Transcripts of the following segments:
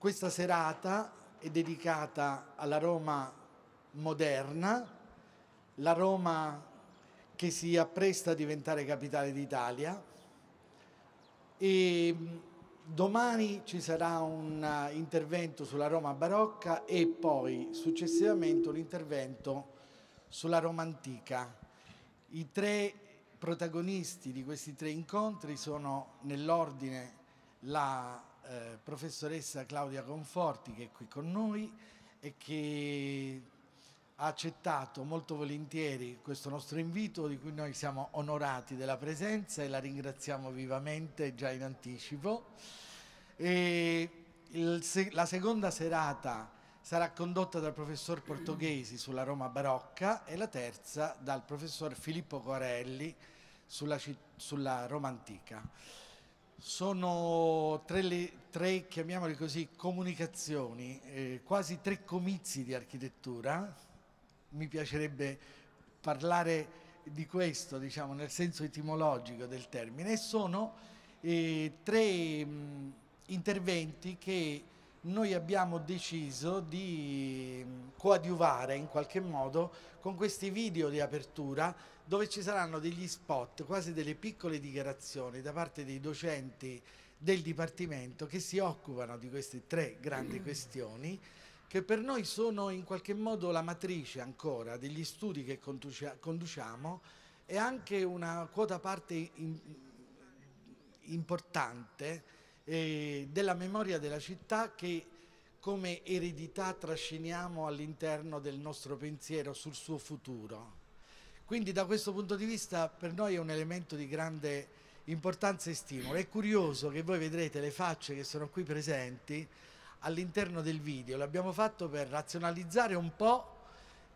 Questa serata è dedicata alla Roma moderna, la Roma che si appresta a diventare capitale d'Italia e mm, domani ci sarà un eh, intervento sulla Roma barocca e poi successivamente un intervento sulla Roma antica. I tre protagonisti di questi tre incontri sono nell'ordine la eh, professoressa Claudia Conforti che è qui con noi e che ha accettato molto volentieri questo nostro invito di cui noi siamo onorati della presenza e la ringraziamo vivamente già in anticipo. Il, la seconda serata sarà condotta dal professor Portoghesi sulla Roma barocca e la terza dal professor Filippo Corelli sulla, sulla Roma antica sono tre, le, tre, chiamiamole così, comunicazioni, eh, quasi tre comizi di architettura. Mi piacerebbe parlare di questo, diciamo, nel senso etimologico del termine, sono eh, tre mh, mm, interventi che noi abbiamo deciso di mm, coadiuvare in qualche modo con questi video di apertura dove ci saranno degli spot, quasi delle piccole dichiarazioni da parte dei docenti del Dipartimento che si occupano di queste tre grandi mm. questioni che per noi sono in qualche modo la matrice ancora degli studi che conduciamo e anche una quota parte importante eh, della memoria della città che come eredità trasciniamo all'interno del nostro pensiero sul suo futuro. Quindi da questo punto di vista per noi è un elemento di grande importanza e stimolo. È curioso che voi vedrete le facce che sono qui presenti all'interno del video. L'abbiamo fatto per razionalizzare un po'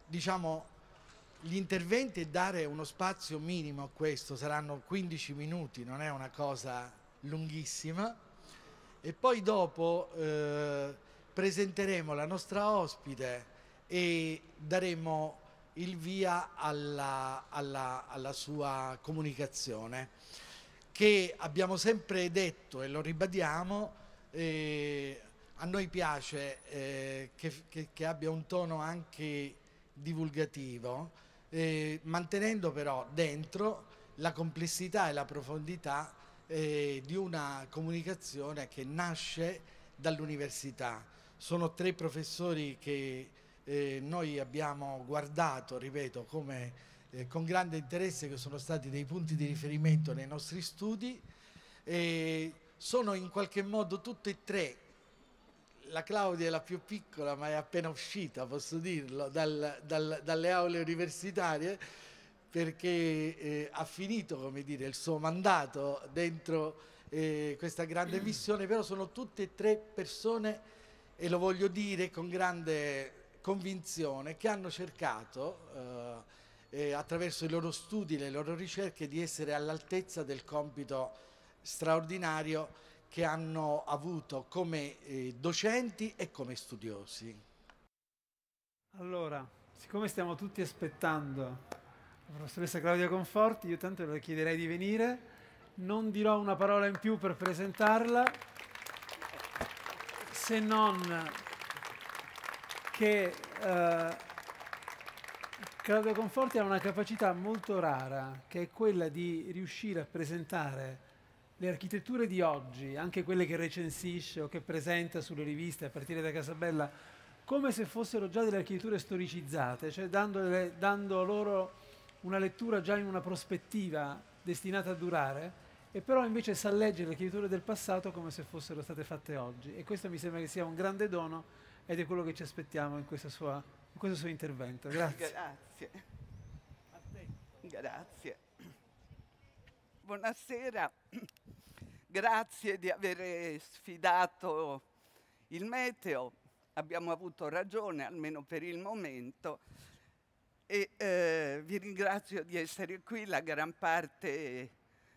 diciamo, gli interventi e dare uno spazio minimo a questo. Saranno 15 minuti, non è una cosa lunghissima e poi dopo eh, presenteremo la nostra ospite e daremo il via alla, alla, alla sua comunicazione che abbiamo sempre detto e lo ribadiamo eh, a noi piace eh, che, che, che, abbia un tono anche divulgativo eh, mantenendo però dentro la complessità e la profondità eh, di una comunicazione che nasce dall'università. Sono tre professori che eh, noi abbiamo guardato, ripeto, come, eh, con grande interesse, che sono stati dei punti di riferimento nei nostri studi. E sono in qualche modo tutte e tre la Claudia è la più piccola ma è appena uscita, posso dirlo, dal, dal, dalle aule universitarie perché eh, ha finito come dire, il suo mandato dentro eh, questa grande missione, però sono tutte e tre persone, e lo voglio dire con grande convinzione, che hanno cercato eh, eh attraverso i loro studi, le loro ricerche, di essere all'altezza del compito straordinario che hanno avuto come eh, docenti e come studiosi. Allora, siccome stiamo tutti aspettando la professoressa Claudia Conforti, io tanto le chiederei di venire, non dirò una parola in più per presentarla, se non che eh, Claudia Conforti ha una capacità molto rara, che è quella di riuscire a presentare le architetture di oggi, anche quelle che recensisce o che presenta sulle riviste a partire da Casabella, come se fossero già delle architetture storicizzate, cioè dando, dando loro una lettura già in una prospettiva destinata a durare, e però invece sa leggere le chiusure del passato come se fossero state fatte oggi. E questo mi sembra che sia un grande dono ed è quello che ci aspettiamo in, sua, in questo suo intervento. Grazie. Grazie. Grazie. Buonasera. Grazie di aver sfidato il meteo. Abbiamo avuto ragione, almeno per il momento e, eh, vi ringrazio di essere qui, la gran parte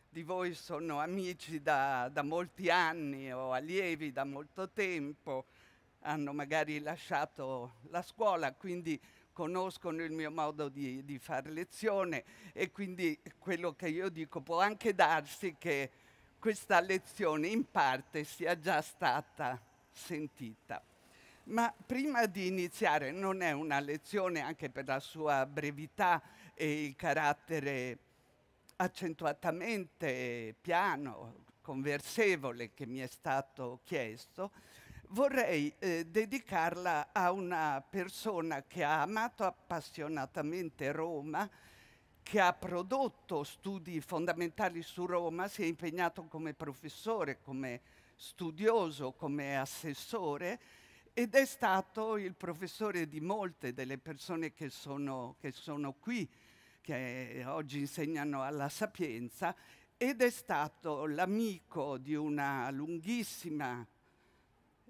di voi sono amici da, da molti anni o allievi da molto tempo, hanno magari lasciato la scuola, quindi conoscono il mio modo di, di fare lezione e quindi quello che io dico può anche darsi che questa lezione in parte sia già stata sentita. Ma prima di iniziare, non è una lezione anche per la sua brevità e il carattere accentuatamente piano, conversevole che mi è stato chiesto, vorrei eh, dedicarla a una persona che ha amato appassionatamente Roma, che ha prodotto studi fondamentali su Roma, si è impegnato come professore, come studioso, come assessore ed è stato il professore di molte delle persone che sono, che sono qui, che oggi insegnano alla Sapienza, ed è stato l'amico di una lunghissima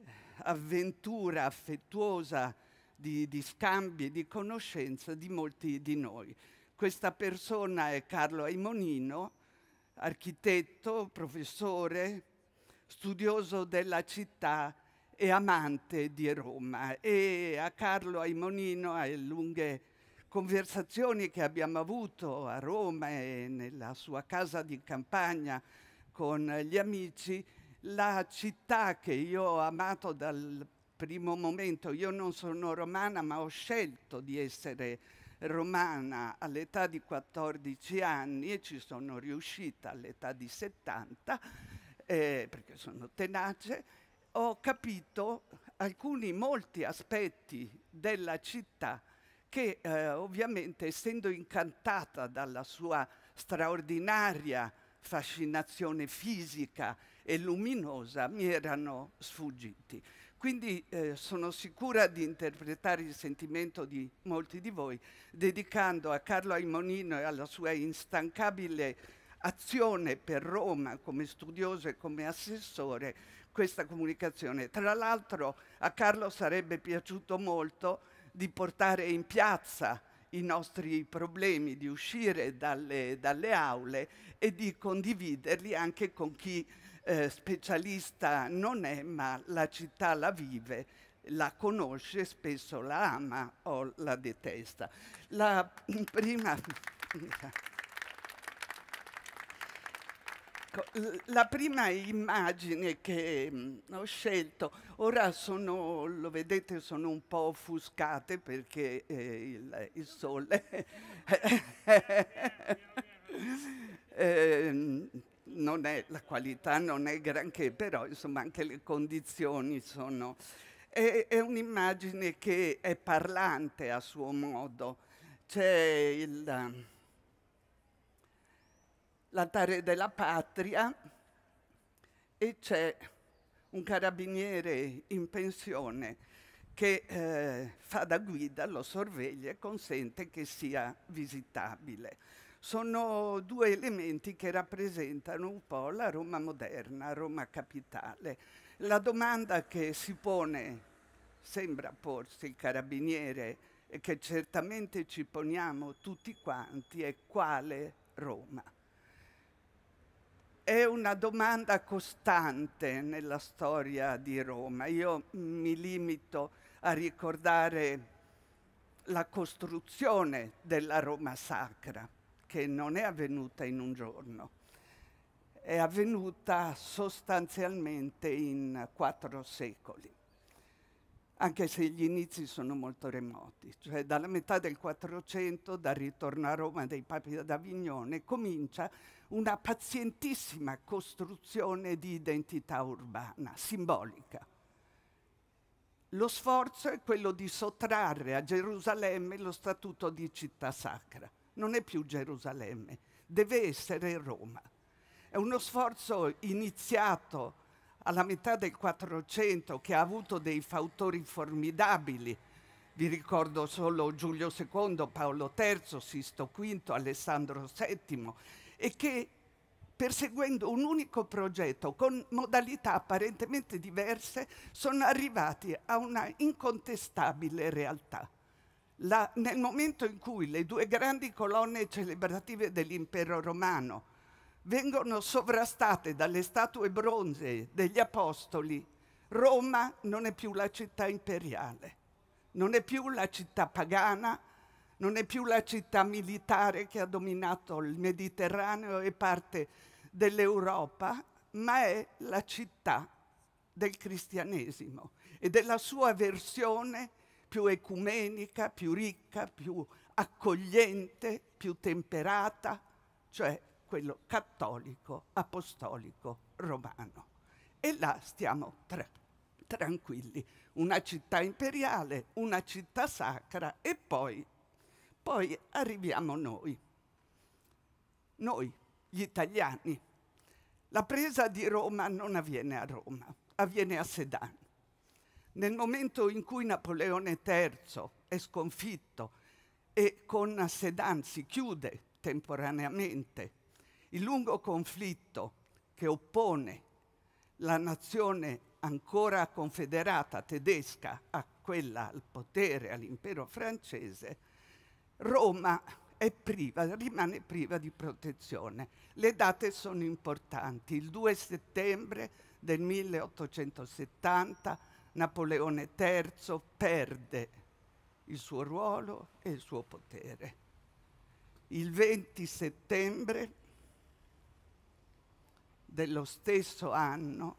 eh, avventura affettuosa di, di scambi e di conoscenza di molti di noi. Questa persona è Carlo Aimonino, architetto, professore, studioso della città e amante di Roma e a Carlo Aimonino alle lunghe conversazioni che abbiamo avuto a Roma e nella sua casa di campagna con gli amici, la città che io ho amato dal primo momento, io non sono romana ma ho scelto di essere romana all'età di 14 anni e ci sono riuscita all'età di 70 eh, perché sono tenace ho capito alcuni, molti aspetti della città che eh, ovviamente essendo incantata dalla sua straordinaria fascinazione fisica e luminosa mi erano sfuggiti. Quindi eh, sono sicura di interpretare il sentimento di molti di voi dedicando a Carlo Aimonino e alla sua instancabile azione per Roma come studioso e come assessore questa comunicazione. Tra l'altro a Carlo sarebbe piaciuto molto di portare in piazza i nostri problemi, di uscire dalle, dalle aule e di condividerli anche con chi eh, specialista non è, ma la città la vive, la conosce, spesso la ama o la detesta. La prima... Ecco, la prima immagine che mm, ho scelto, ora sono, lo vedete, sono un po' offuscate perché eh, il, il, sole eh, non è, la qualità non è granché, però insomma anche le condizioni sono... È, è un'immagine che è parlante a suo modo, c'è il l'altare della patria e c'è un carabiniere in pensione che eh, fa da guida, lo sorveglia e consente che sia visitabile. Sono due elementi che rappresentano un po' la Roma moderna, Roma capitale. La domanda che si pone, sembra porsi il carabiniere, e che certamente ci poniamo tutti quanti, è quale Roma? è una domanda costante nella storia di Roma. Io mi limito a ricordare la costruzione della Roma sacra, che non è avvenuta in un giorno, è avvenuta sostanzialmente in quattro secoli anche se gli inizi sono molto remoti. Cioè dalla metà del 400, dal ritorno a Roma dei papi ad Avignone, comincia una pazientissima costruzione di identità urbana, simbolica. Lo sforzo è quello di sottrarre a Gerusalemme lo statuto di città sacra. Non è più Gerusalemme, deve essere Roma. È uno sforzo iniziato alla metà del 400 che ha avuto dei fautori formidabili. Vi ricordo solo Giulio II, Paolo III, Sisto V, Alessandro VII e che perseguendo un unico progetto con modalità apparentemente diverse sono arrivati a una incontestabile realtà. La, nel momento in cui le due grandi colonne celebrative dell'impero romano, vengono sovrastate dalle statue bronze degli apostoli, Roma non è più la città imperiale, non è più la città pagana, non è più la città militare che ha dominato il Mediterraneo e parte dell'Europa, ma è la città del cristianesimo e della sua versione più ecumenica, più ricca, più accogliente, più temperata, cioè quello cattolico, apostolico, romano. E là stiamo tra tranquilli, una città imperiale, una città sacra e poi, poi arriviamo noi, noi gli italiani. La presa di Roma non avviene a Roma, avviene a Sedan. Nel momento in cui Napoleone III è sconfitto e con Sedan si chiude temporaneamente il lungo conflitto che oppone la nazione ancora confederata tedesca a quella al potere, all'impero francese, Roma è priva, rimane priva di protezione. Le date sono importanti. Il 2 settembre del 1870 Napoleone III perde il suo ruolo e il suo potere. Il 20 settembre dello stesso anno,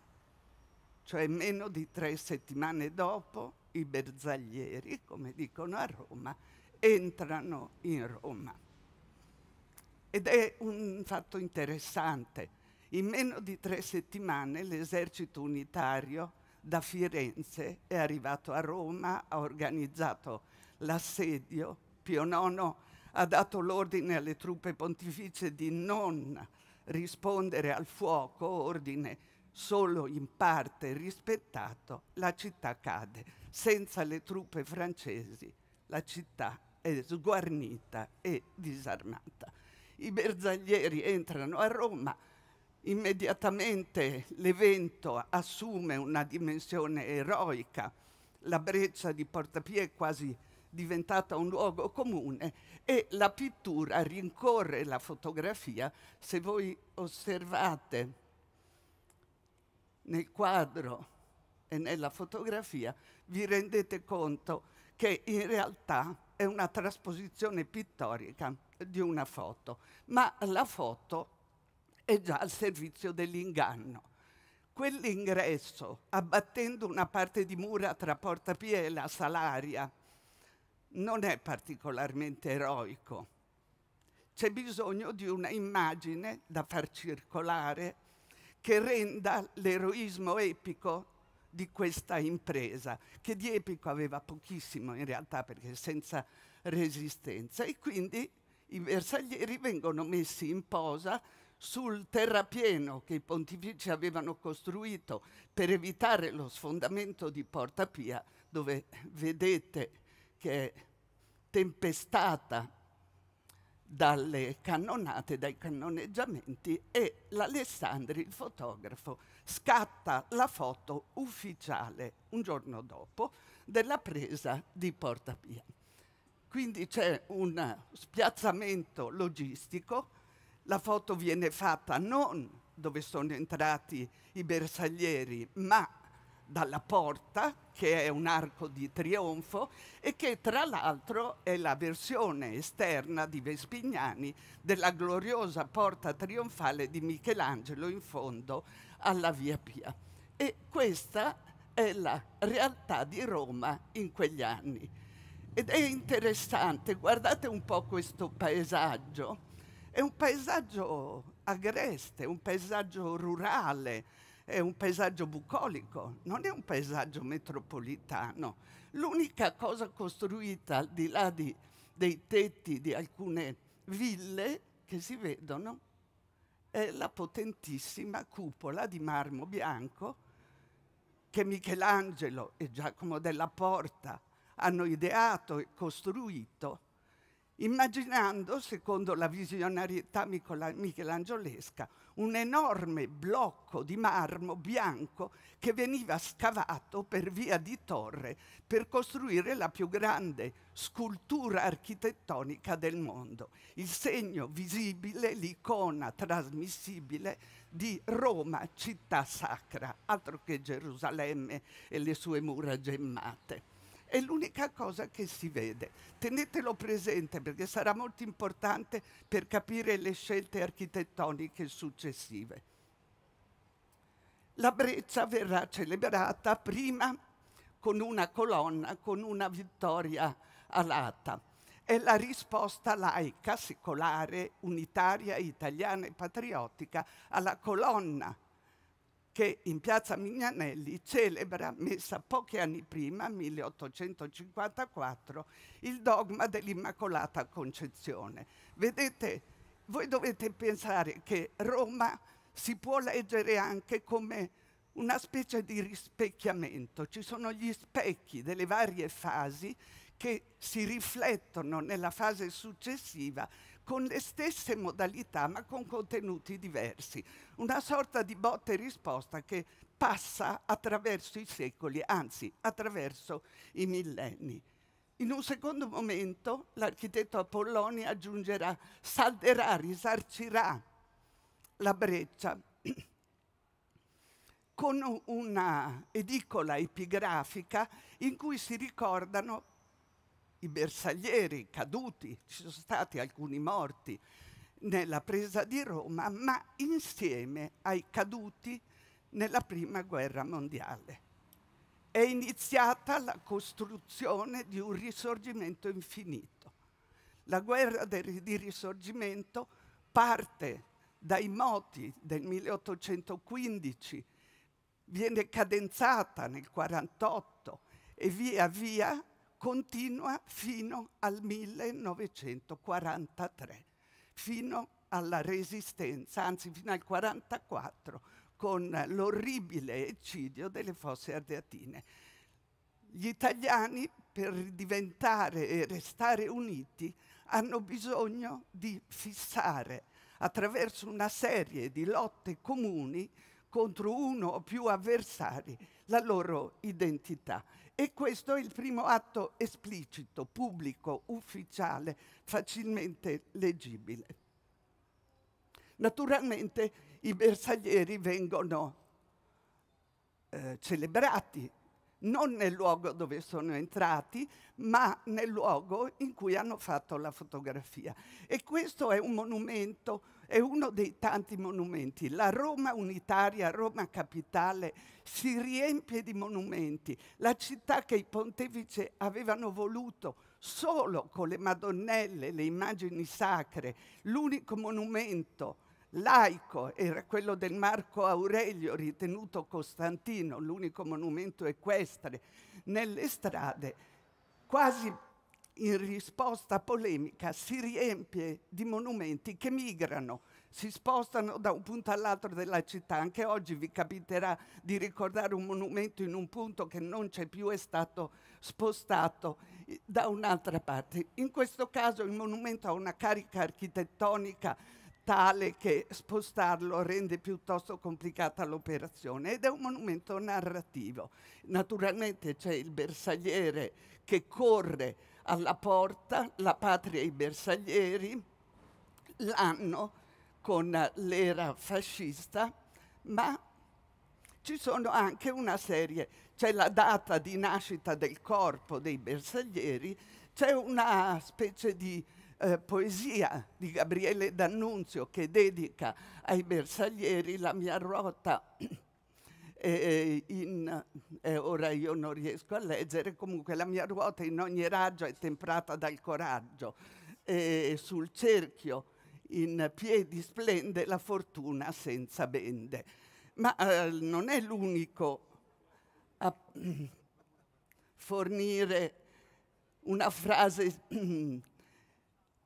cioè meno di tre settimane dopo, i bersaglieri, come dicono a Roma, entrano in Roma. Ed è un fatto interessante. In meno di tre settimane l'esercito unitario da Firenze è arrivato a Roma, ha organizzato l'assedio. Pio IX ha dato l'ordine alle truppe pontificie di non rispondere al fuoco, ordine solo in parte rispettato, la città cade. Senza le truppe francesi la città è sguarnita e disarmata. I bersaglieri entrano a Roma, immediatamente l'evento assume una dimensione eroica, la breccia di Portapie è quasi diventata un luogo comune e la pittura rincorre la fotografia. Se voi osservate nel quadro e nella fotografia, vi rendete conto che in realtà è una trasposizione pittorica di una foto, ma la foto è già al servizio dell'inganno. Quell'ingresso, abbattendo una parte di mura tra Porta Pia e la Salaria, non è particolarmente eroico. C'è bisogno di una immagine da far circolare che renda l'eroismo epico di questa impresa, che di epico aveva pochissimo in realtà perché senza resistenza. E quindi i bersaglieri vengono messi in posa sul terrapieno che i pontifici avevano costruito per evitare lo sfondamento di Porta Pia, dove vedete che è tempestata dalle cannonate, dai cannoneggiamenti e l'Alessandri, il fotografo, scatta la foto ufficiale un giorno dopo della presa di Porta Pia. Quindi c'è un spiazzamento logistico, la foto viene fatta non dove sono entrati i bersaglieri, ma dalla porta, che è un arco di trionfo e che tra l'altro è la versione esterna di Vespignani della gloriosa porta trionfale di Michelangelo in fondo alla Via Pia. E questa è la realtà di Roma in quegli anni. Ed è interessante, guardate un po' questo paesaggio, è un paesaggio agreste, un paesaggio rurale, è un paesaggio bucolico, non è un paesaggio metropolitano. L'unica cosa costruita al di là di, dei tetti di alcune ville che si vedono è la potentissima cupola di marmo bianco che Michelangelo e Giacomo della Porta hanno ideato e costruito immaginando, secondo la visionarietà michelangiolesca, un enorme blocco di marmo bianco che veniva scavato per via di torre per costruire la più grande scultura architettonica del mondo, il segno visibile, l'icona trasmissibile di Roma città sacra, altro che Gerusalemme e le sue mura gemmate. È l'unica cosa che si vede. Tenetelo presente perché sarà molto importante per capire le scelte architettoniche successive. La breccia verrà celebrata prima con una colonna, con una vittoria alata. È la risposta laica, secolare, unitaria, italiana e patriottica alla colonna che in piazza Mignanelli celebra, messa pochi anni prima, 1854, il dogma dell'Immacolata Concezione. Vedete, voi dovete pensare che Roma si può leggere anche come una specie di rispecchiamento. Ci sono gli specchi delle varie fasi che si riflettono nella fase successiva con le stesse modalità ma con contenuti diversi, una sorta di botta e risposta che passa attraverso i secoli, anzi attraverso i millenni. In un secondo momento l'architetto Apolloni aggiungerà, salderà, risarcirà la breccia con una edicola epigrafica in cui si ricordano i bersaglieri caduti, ci sono stati alcuni morti nella presa di Roma, ma insieme ai caduti nella prima guerra mondiale. È iniziata la costruzione di un risorgimento infinito. La guerra di risorgimento parte dai moti del 1815, viene cadenzata nel 48 e via via continua fino al 1943, fino alla resistenza, anzi fino al 1944, con l'orribile eccidio delle fosse ardeatine. Gli italiani, per diventare e restare uniti, hanno bisogno di fissare attraverso una serie di lotte comuni contro uno o più avversari la loro identità e questo è il primo atto esplicito, pubblico, ufficiale, facilmente leggibile. Naturalmente i bersaglieri vengono eh, celebrati, non nel luogo dove sono entrati, ma nel luogo in cui hanno fatto la fotografia. E questo è un monumento è uno dei tanti monumenti. La Roma unitaria, Roma capitale, si riempie di monumenti. La città che i pontefici avevano voluto solo con le Madonnelle, le immagini sacre, l'unico monumento laico era quello del Marco Aurelio, ritenuto Costantino, l'unico monumento equestre, nelle strade quasi in risposta polemica si riempie di monumenti che migrano, si spostano da un punto all'altro della città. Anche oggi vi capiterà di ricordare un monumento in un punto che non c'è più, è stato spostato da un'altra parte. In questo caso il monumento ha una carica architettonica tale che spostarlo rende piuttosto complicata l'operazione ed è un monumento narrativo. Naturalmente c'è il bersagliere che corre alla porta, la patria e i bersaglieri, l'anno con l'era fascista, ma ci sono anche una serie, c'è la data di nascita del corpo dei bersaglieri, c'è una specie di eh, poesia di Gabriele D'Annunzio che dedica ai bersaglieri la mia ruota eh, in, eh, ora io non riesco a leggere, comunque la mia ruota in ogni raggio è temprata dal coraggio, eh, sul cerchio in piedi splende la fortuna senza bende. Ma eh, non è l'unico a fornire una frase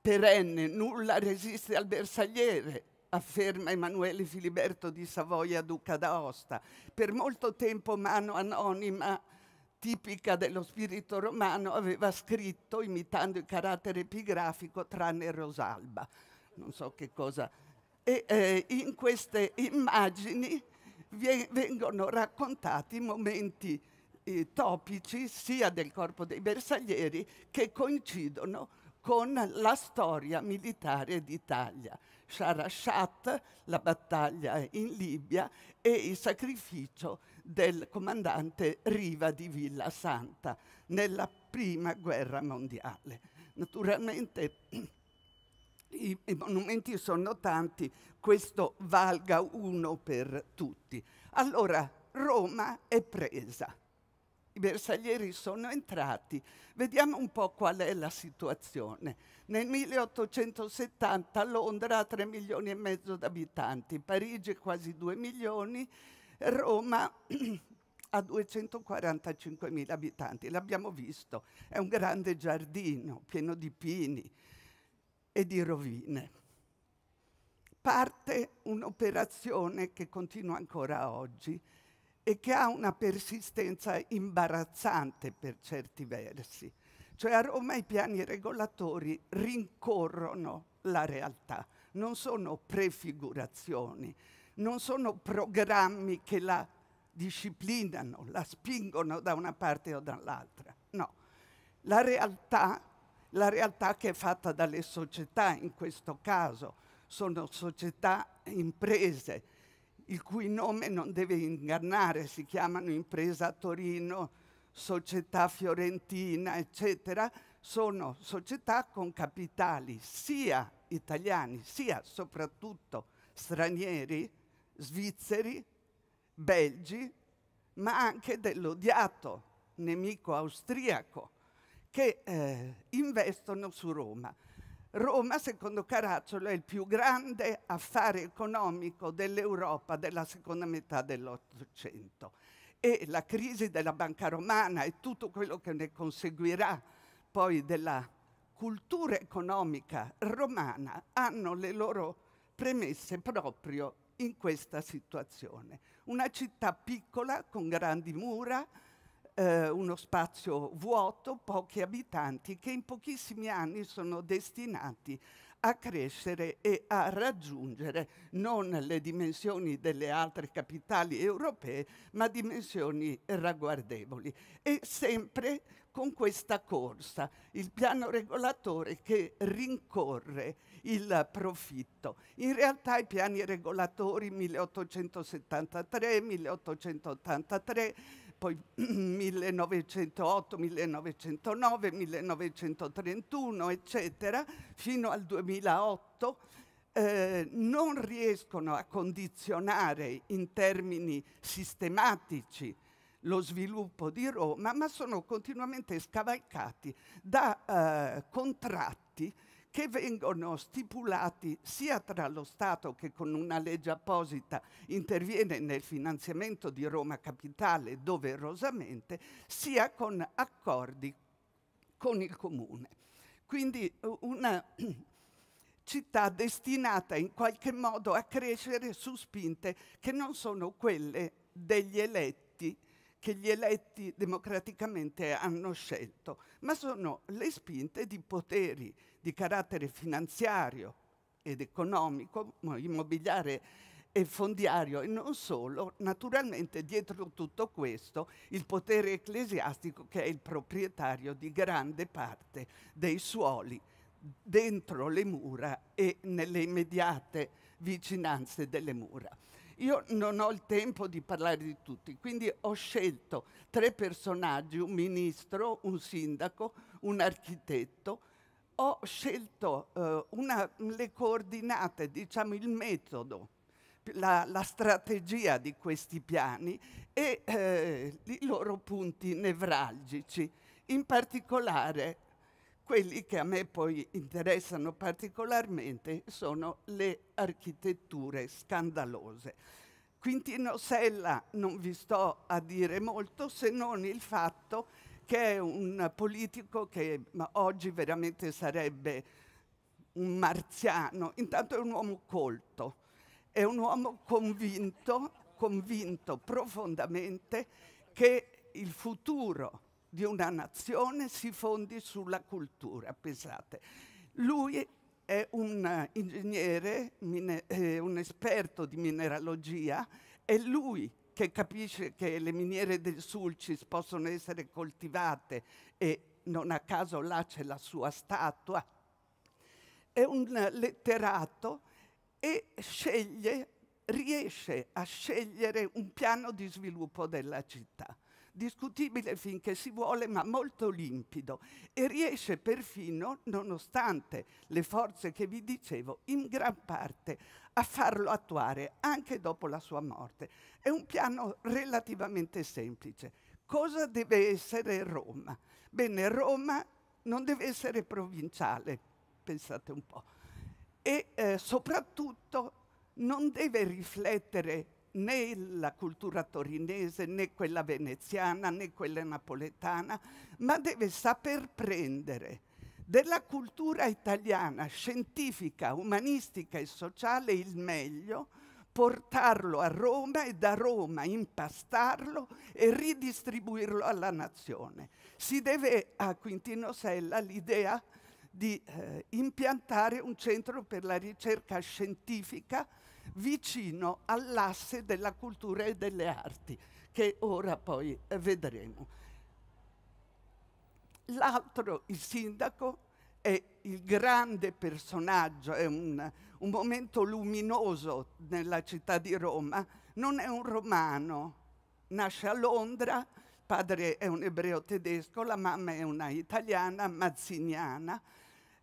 perenne, nulla resiste al bersagliere afferma Emanuele Filiberto di Savoia, duca d'Aosta. Per molto tempo mano anonima, tipica dello spirito romano, aveva scritto, imitando il carattere epigrafico, tranne Rosalba. Non so che cosa... E eh, in queste immagini vengono raccontati momenti eh, topici sia del corpo dei bersaglieri che coincidono con la storia militare d'Italia. Sharashat, la battaglia in Libia e il sacrificio del comandante Riva di Villa Santa nella prima guerra mondiale. Naturalmente i, i monumenti sono tanti, questo valga uno per tutti. Allora Roma è presa. I bersaglieri sono entrati. Vediamo un po' qual è la situazione. Nel 1870 Londra ha 3 milioni e mezzo di abitanti, Parigi quasi 2 milioni, Roma ha 245 mila abitanti, l'abbiamo visto, è un grande giardino pieno di pini e di rovine. Parte un'operazione che continua ancora oggi e che ha una persistenza imbarazzante per certi versi cioè a Roma i piani regolatori rincorrono la realtà, non sono prefigurazioni, non sono programmi che la disciplinano, la spingono da una parte o dall'altra. No, la realtà, la realtà che è fatta dalle società in questo caso, sono società imprese, il cui nome non deve ingannare, si chiamano Impresa Torino, Società Fiorentina, eccetera, sono società con capitali sia italiani sia soprattutto stranieri, svizzeri, belgi, ma anche dell'odiato nemico austriaco che eh, investono su Roma. Roma, secondo Caracciolo, è il più grande affare economico dell'Europa della seconda metà dell'Ottocento e la crisi della banca romana e tutto quello che ne conseguirà poi della cultura economica romana hanno le loro premesse proprio in questa situazione. Una città piccola con grandi mura, eh, uno spazio vuoto, pochi abitanti che in pochissimi anni sono destinati a crescere e a raggiungere non le dimensioni delle altre capitali europee, ma dimensioni ragguardevoli. E sempre con questa corsa, il piano regolatore che rincorre il profitto. In realtà i piani regolatori 1873, 1883 poi 1908, 1909, 1931, eccetera, fino al 2008, eh, non riescono a condizionare in termini sistematici lo sviluppo di Roma, ma sono continuamente scavalcati da eh, contratti che vengono stipulati sia tra lo Stato che con una legge apposita interviene nel finanziamento di Roma Capitale doverosamente, sia con accordi con il Comune. Quindi una città destinata in qualche modo a crescere su spinte che non sono quelle degli eletti, che gli eletti democraticamente hanno scelto, ma sono le spinte di poteri di carattere finanziario ed economico, immobiliare e fondiario e non solo, naturalmente dietro tutto questo il potere ecclesiastico che è il proprietario di grande parte dei suoli dentro le mura e nelle immediate vicinanze delle mura. Io non ho il tempo di parlare di tutti, quindi ho scelto tre personaggi, un ministro, un sindaco, un architetto, ho scelto eh, una, le coordinate, diciamo il metodo, la, la strategia di questi piani e eh, i loro punti nevralgici, in particolare quelli che a me poi interessano particolarmente sono le architetture scandalose. Quintino Sella non vi sto a dire molto se non il fatto che è un politico che oggi veramente sarebbe un marziano, intanto è un uomo colto, è un uomo convinto, convinto profondamente che il futuro di una nazione si fondi sulla cultura, pensate. Lui è un ingegnere, eh, un esperto di mineralogia, è lui che capisce che le miniere del Sulcis possono essere coltivate e non a caso là c'è la sua statua, è un letterato e sceglie, riesce a scegliere un piano di sviluppo della città discutibile finché si vuole, ma molto limpido e riesce perfino, nonostante le forze che vi dicevo, in gran parte a farlo attuare anche dopo la sua morte. È un piano relativamente semplice. Cosa deve essere Roma? Bene, Roma non deve essere provinciale, pensate un po', e eh, soprattutto non deve riflettere né la cultura torinese, né quella veneziana, né quella napoletana, ma deve saper prendere della cultura italiana, scientifica, umanistica e sociale, il meglio, portarlo a Roma e da Roma impastarlo e ridistribuirlo alla nazione. Si deve a Quintino Sella l'idea di eh, impiantare un centro per la ricerca scientifica vicino all'asse della cultura e delle arti, che ora poi eh, vedremo. L'altro, il sindaco, è il grande personaggio, è un, un momento luminoso nella città di Roma. Non è un romano, nasce a Londra, il padre è un ebreo tedesco, la mamma è una italiana mazziniana.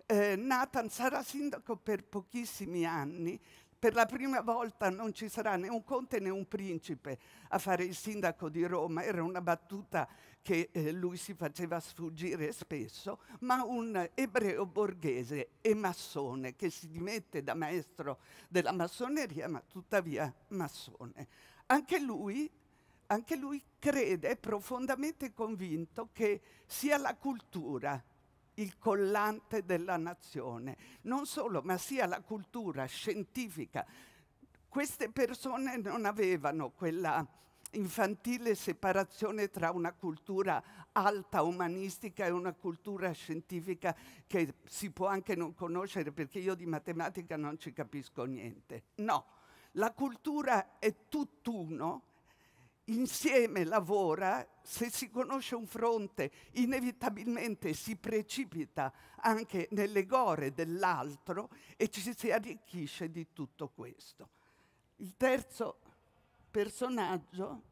Eh, Nathan sarà sindaco per pochissimi anni. Per la prima volta non ci sarà né un conte né un principe a fare il sindaco di Roma. Era una battuta che eh, lui si faceva sfuggire spesso, ma un ebreo borghese e massone che si dimette da maestro della massoneria, ma tuttavia massone. Anche lui, anche lui crede, è profondamente convinto che sia la cultura il collante della nazione, non solo, ma sia la cultura scientifica. Queste persone non avevano quella infantile separazione tra una cultura alta umanistica e una cultura scientifica che si può anche non conoscere perché io di matematica non ci capisco niente. No, la cultura è tutt'uno, insieme lavora, se si conosce un fronte inevitabilmente si precipita anche nelle gore dell'altro e ci si arricchisce di tutto questo. Il terzo personaggio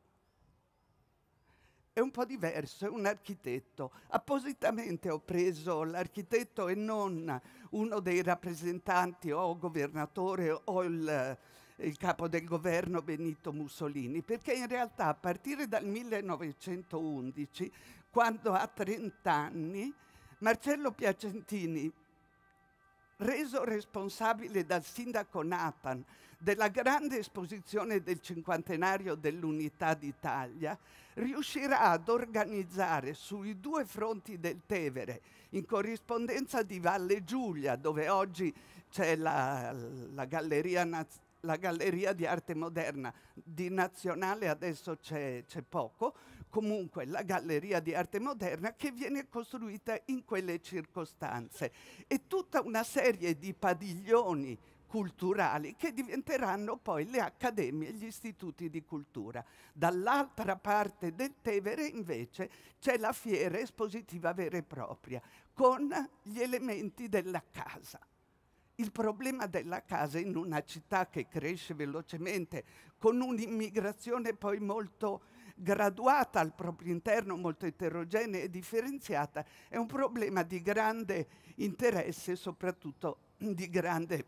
è un po' diverso, è un architetto. Appositamente ho preso l'architetto e non uno dei rappresentanti o governatore o il, il, capo del governo Benito Mussolini, perché in realtà a partire dal 1911, quando ha 30 anni, Marcello Piacentini, reso responsabile dal sindaco Nathan, della grande esposizione del cinquantenario dell'Unità d'Italia, riuscirà ad organizzare sui due fronti del Tevere, in corrispondenza di Valle Giulia, dove oggi c'è la, la, galleria, la galleria, di arte moderna di Nazionale, adesso c'è poco, comunque la galleria di arte moderna che viene costruita in quelle circostanze e tutta una serie di padiglioni culturali che diventeranno poi le accademie e gli istituti di cultura. Dall'altra parte del Tevere invece c'è la fiera espositiva vera e propria con gli elementi della casa. Il problema della casa in una città che cresce velocemente, con un'immigrazione poi molto graduata al proprio interno, molto eterogenea e differenziata, è un problema di grande interesse, e soprattutto di grande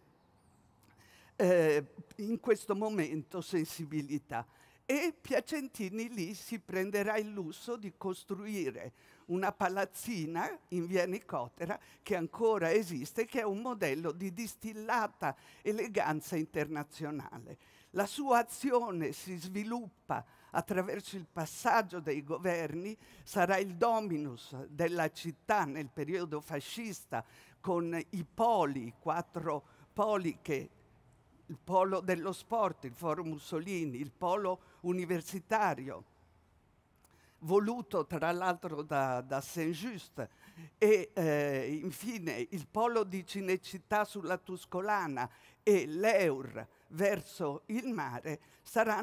eh, in questo momento sensibilità. E Piacentini lì si prenderà il lusso di costruire una palazzina in via Nicotera che ancora esiste, che è un modello di distillata eleganza internazionale. La sua azione si sviluppa attraverso il passaggio dei governi, sarà il dominus della città nel periodo fascista con i poli, quattro poli che il polo dello sport, il Foro Mussolini, il polo universitario, voluto tra l'altro da, da Saint-Just, e eh, infine il polo di Cinecittà sulla Tuscolana e l'Eur verso il mare, sarà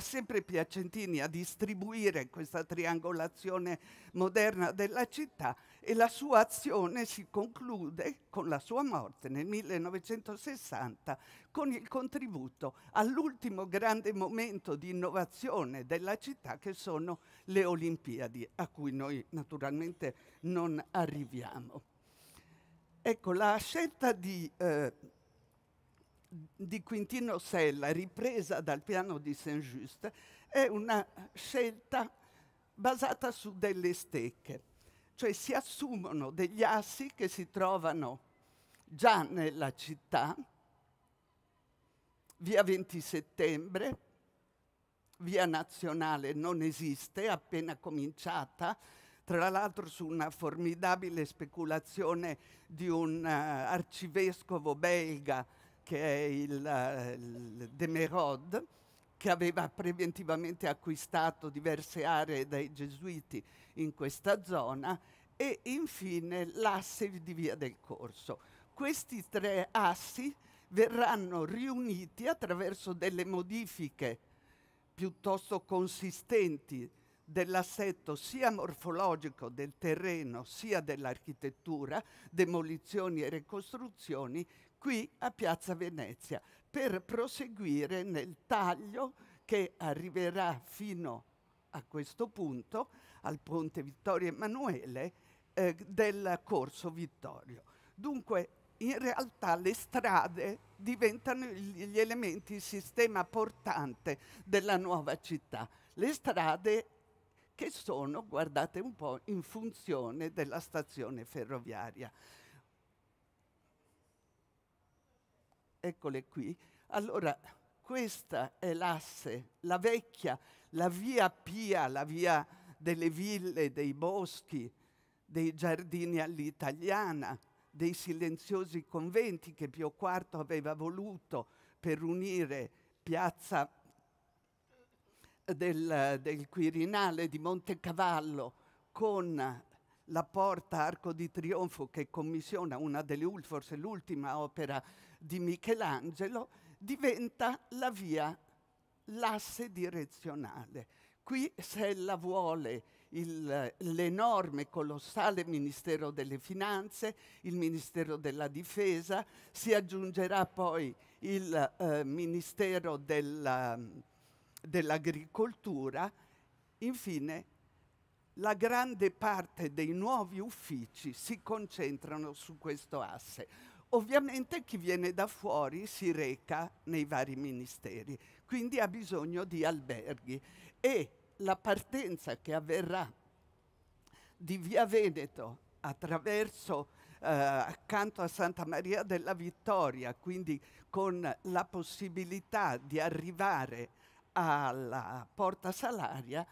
sempre Piacentini a distribuire questa triangolazione moderna della città e la sua azione si conclude con la sua morte nel 1960 con il contributo all'ultimo grande momento di innovazione della città che sono le Olimpiadi, a cui noi naturalmente non arriviamo. Ecco, la scelta di, eh, di Quintino Sella, ripresa dal piano di Saint-Just, è una scelta basata su delle stecche cioè si assumono degli assi che si trovano già nella città, via 20 settembre, via nazionale non esiste, appena cominciata, tra l'altro su una formidabile speculazione di un uh, arcivescovo belga che è il, uh, il Demerode, che aveva preventivamente acquistato diverse aree dai gesuiti in questa zona e infine l'asse di Via del Corso. Questi tre assi verranno riuniti attraverso delle modifiche piuttosto consistenti dell'assetto sia morfologico del terreno sia dell'architettura, demolizioni e ricostruzioni, qui a Piazza Venezia per proseguire nel taglio che arriverà fino a questo punto, al ponte Vittorio Emanuele, eh, del corso Vittorio. Dunque, in realtà le strade diventano gli elementi, il sistema portante della nuova città. Le strade che sono, guardate un po', in funzione della stazione ferroviaria. eccole qui. Allora, questa è l'asse, la vecchia, la via Pia, la via delle ville, dei boschi, dei giardini all'italiana, dei silenziosi conventi che Pio IV aveva voluto per unire piazza del, del Quirinale di Montecavallo con la porta Arco di Trionfo che commissiona una delle ultime, forse l'ultima opera di Michelangelo, diventa la via, l'asse direzionale. Qui Sella vuole il, l'enorme, colossale Ministero delle Finanze, il Ministero della Difesa, si aggiungerà poi il eh, Ministero della, dell'Agricoltura, infine la grande parte dei nuovi uffici si concentrano su questo asse. Ovviamente chi viene da fuori si reca nei vari ministeri, quindi ha bisogno di alberghi e la partenza che avverrà di Via Veneto attraverso eh, accanto a Santa Maria della Vittoria, quindi con la possibilità di arrivare alla Porta Salaria,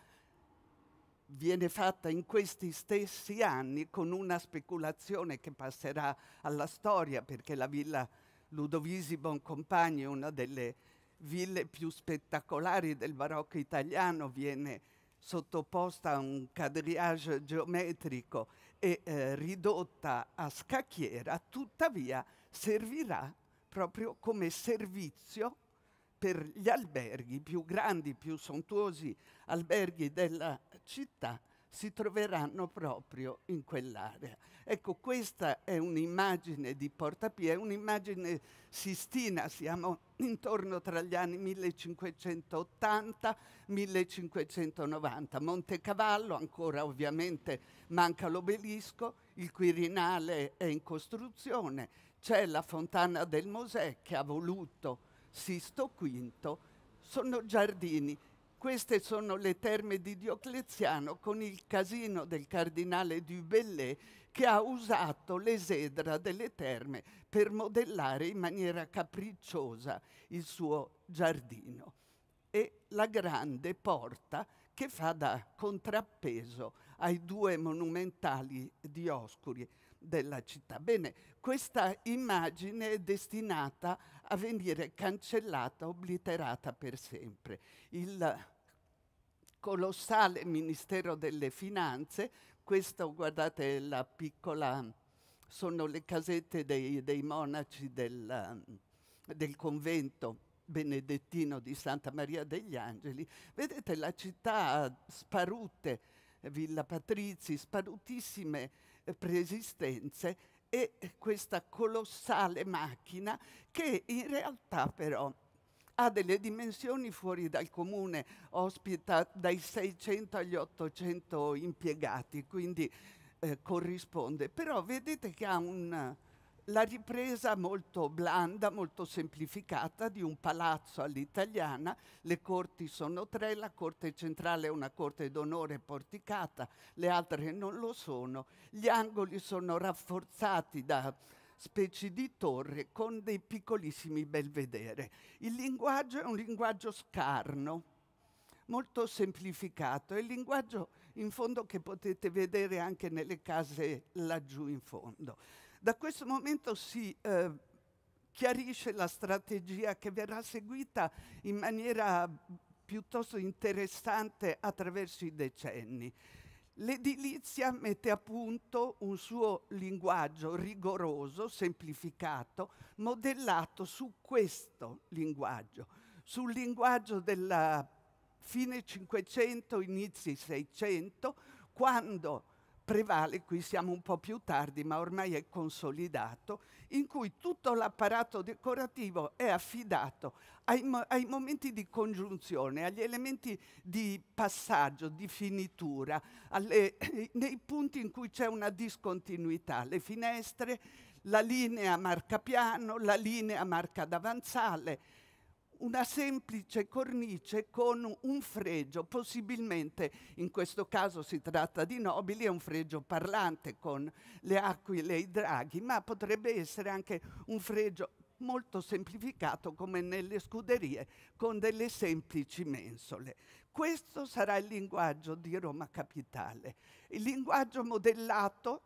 viene fatta in questi stessi anni con una speculazione che passerà alla storia perché la villa Ludovisi Boncompagni, una delle ville più spettacolari del barocco italiano, viene sottoposta a un quadriage geometrico e eh, ridotta a scacchiera, tuttavia servirà proprio come servizio per gli alberghi, i più grandi, più sontuosi alberghi della città, si troveranno proprio in quell'area. Ecco, questa è un'immagine di Porta Pia, è un'immagine sistina, siamo intorno tra gli anni 1580-1590. Montecavallo, ancora ovviamente manca l'obelisco, il Quirinale è in costruzione, c'è la fontana del Mosè che ha voluto Sisto V, sono giardini. Queste sono le terme di Diocleziano con il casino del cardinale du Bellay che ha usato l'esedra delle terme per modellare in maniera capricciosa il suo giardino. E la grande porta che fa da contrappeso ai due monumentali dioscuri della città. Bene, questa immagine è destinata a venire cancellata, obliterata per sempre. Il colossale Ministero delle Finanze, questo guardate la piccola, sono le casette dei, dei monaci del, del convento benedettino di Santa Maria degli Angeli, vedete la città sparute, Villa Patrizi, sparutissime preesistenze e questa colossale macchina che in realtà però ha delle dimensioni fuori dal comune, ospita dai 600 agli 800 impiegati, quindi eh, corrisponde. Però vedete che ha un la ripresa molto blanda, molto semplificata di un palazzo all'italiana, le corti sono tre, la corte centrale è una corte d'onore porticata, le altre non lo sono, gli angoli sono rafforzati da specie di torre con dei piccolissimi belvedere. Il linguaggio è un linguaggio scarno, molto semplificato, è il linguaggio in fondo che potete vedere anche nelle case laggiù in fondo. Da questo momento si eh, chiarisce la strategia che verrà seguita in maniera piuttosto interessante attraverso i decenni. L'edilizia mette a punto un suo linguaggio rigoroso, semplificato, modellato su questo linguaggio, sul linguaggio della fine 500, inizi 600, quando prevale, qui siamo un po' più tardi, ma ormai è consolidato, in cui tutto l'apparato decorativo è affidato ai, mo ai, momenti di congiunzione, agli elementi di passaggio, di finitura, alle, nei punti in cui c'è una discontinuità, le finestre, la linea marca piano, la linea marca davanzale, una semplice cornice con un fregio, possibilmente in questo caso si tratta di nobili, è un fregio parlante con le aquile e i draghi, ma potrebbe essere anche un fregio molto semplificato come nelle scuderie, con delle semplici mensole. Questo sarà il linguaggio di Roma Capitale, il linguaggio modellato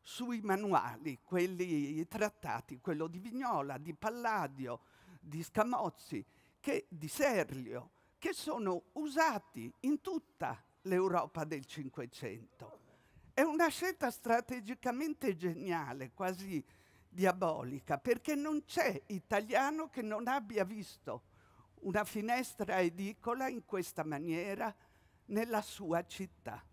sui manuali, quelli trattati, quello di Vignola, di Palladio, di scamozzi che di serlio, che sono usati in tutta l'Europa del Cinquecento. È una scelta strategicamente geniale, quasi diabolica, perché non c'è italiano che non abbia visto una finestra edicola in questa maniera nella sua città.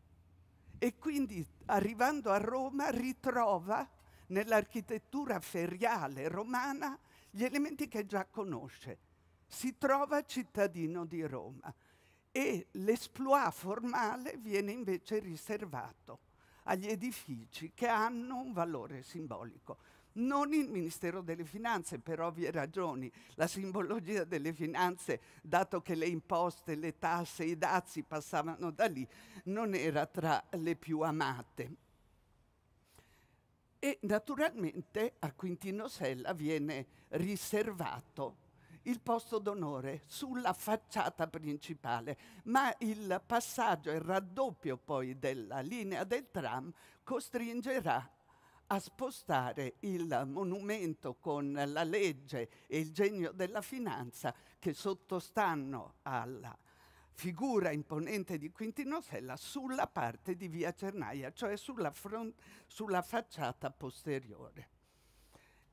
E quindi arrivando a Roma ritrova nell'architettura feriale romana gli elementi che già conosce. Si trova cittadino di Roma e l'esploit formale viene invece riservato agli edifici che hanno un valore simbolico. Non il Ministero delle Finanze, per ovvie ragioni. La simbologia delle finanze, dato che le imposte, le tasse, i dazi passavano da lì, non era tra le più amate. E naturalmente a Quintino Sella viene riservato il posto d'onore sulla facciata principale, ma il passaggio e il raddoppio poi della linea del tram costringerà a spostare il monumento con la legge e il genio della finanza che sottostanno alla figura imponente di Quintino Sella sulla parte di via Cernaia, cioè sulla, front, sulla facciata posteriore.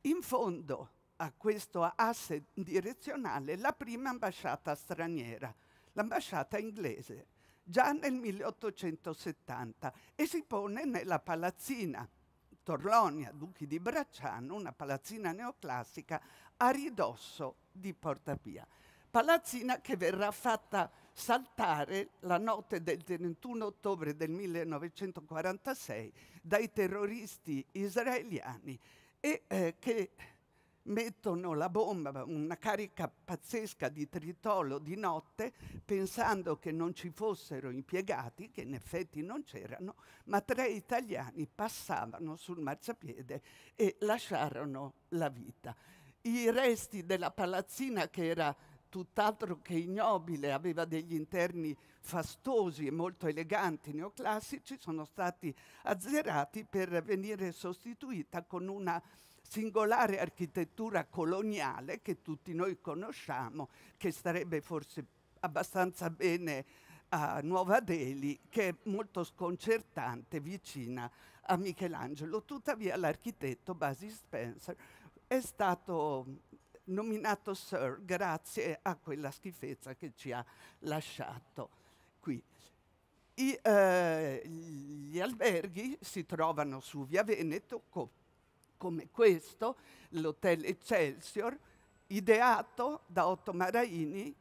In fondo a questo asse direzionale la prima ambasciata straniera, l'ambasciata inglese, già nel 1870 e si pone nella palazzina Torlonia, Duchi di Bracciano, una palazzina neoclassica a ridosso di Porta Pia. Palazzina che verrà fatta saltare la notte del 31 ottobre del 1946 dai terroristi israeliani e eh, che mettono la bomba, una carica pazzesca di tritolo di notte, pensando che non ci fossero impiegati, che in effetti non c'erano, ma tre italiani passavano sul marciapiede e lasciarono la vita. I resti della palazzina che era tutt'altro che ignobile, aveva degli interni fastosi e molto eleganti neoclassici, sono stati azzerati per venire sostituita con una singolare architettura coloniale che tutti noi conosciamo, che starebbe forse abbastanza bene a Nuova Delhi, che è molto sconcertante, vicina a Michelangelo. Tuttavia l'architetto Basil Spencer è stato nominato Sir grazie a quella schifezza che ci ha lasciato qui. I, eh, gli alberghi si trovano su Via Veneto co come questo, l'Hotel Excelsior, ideato da Otto Maraini,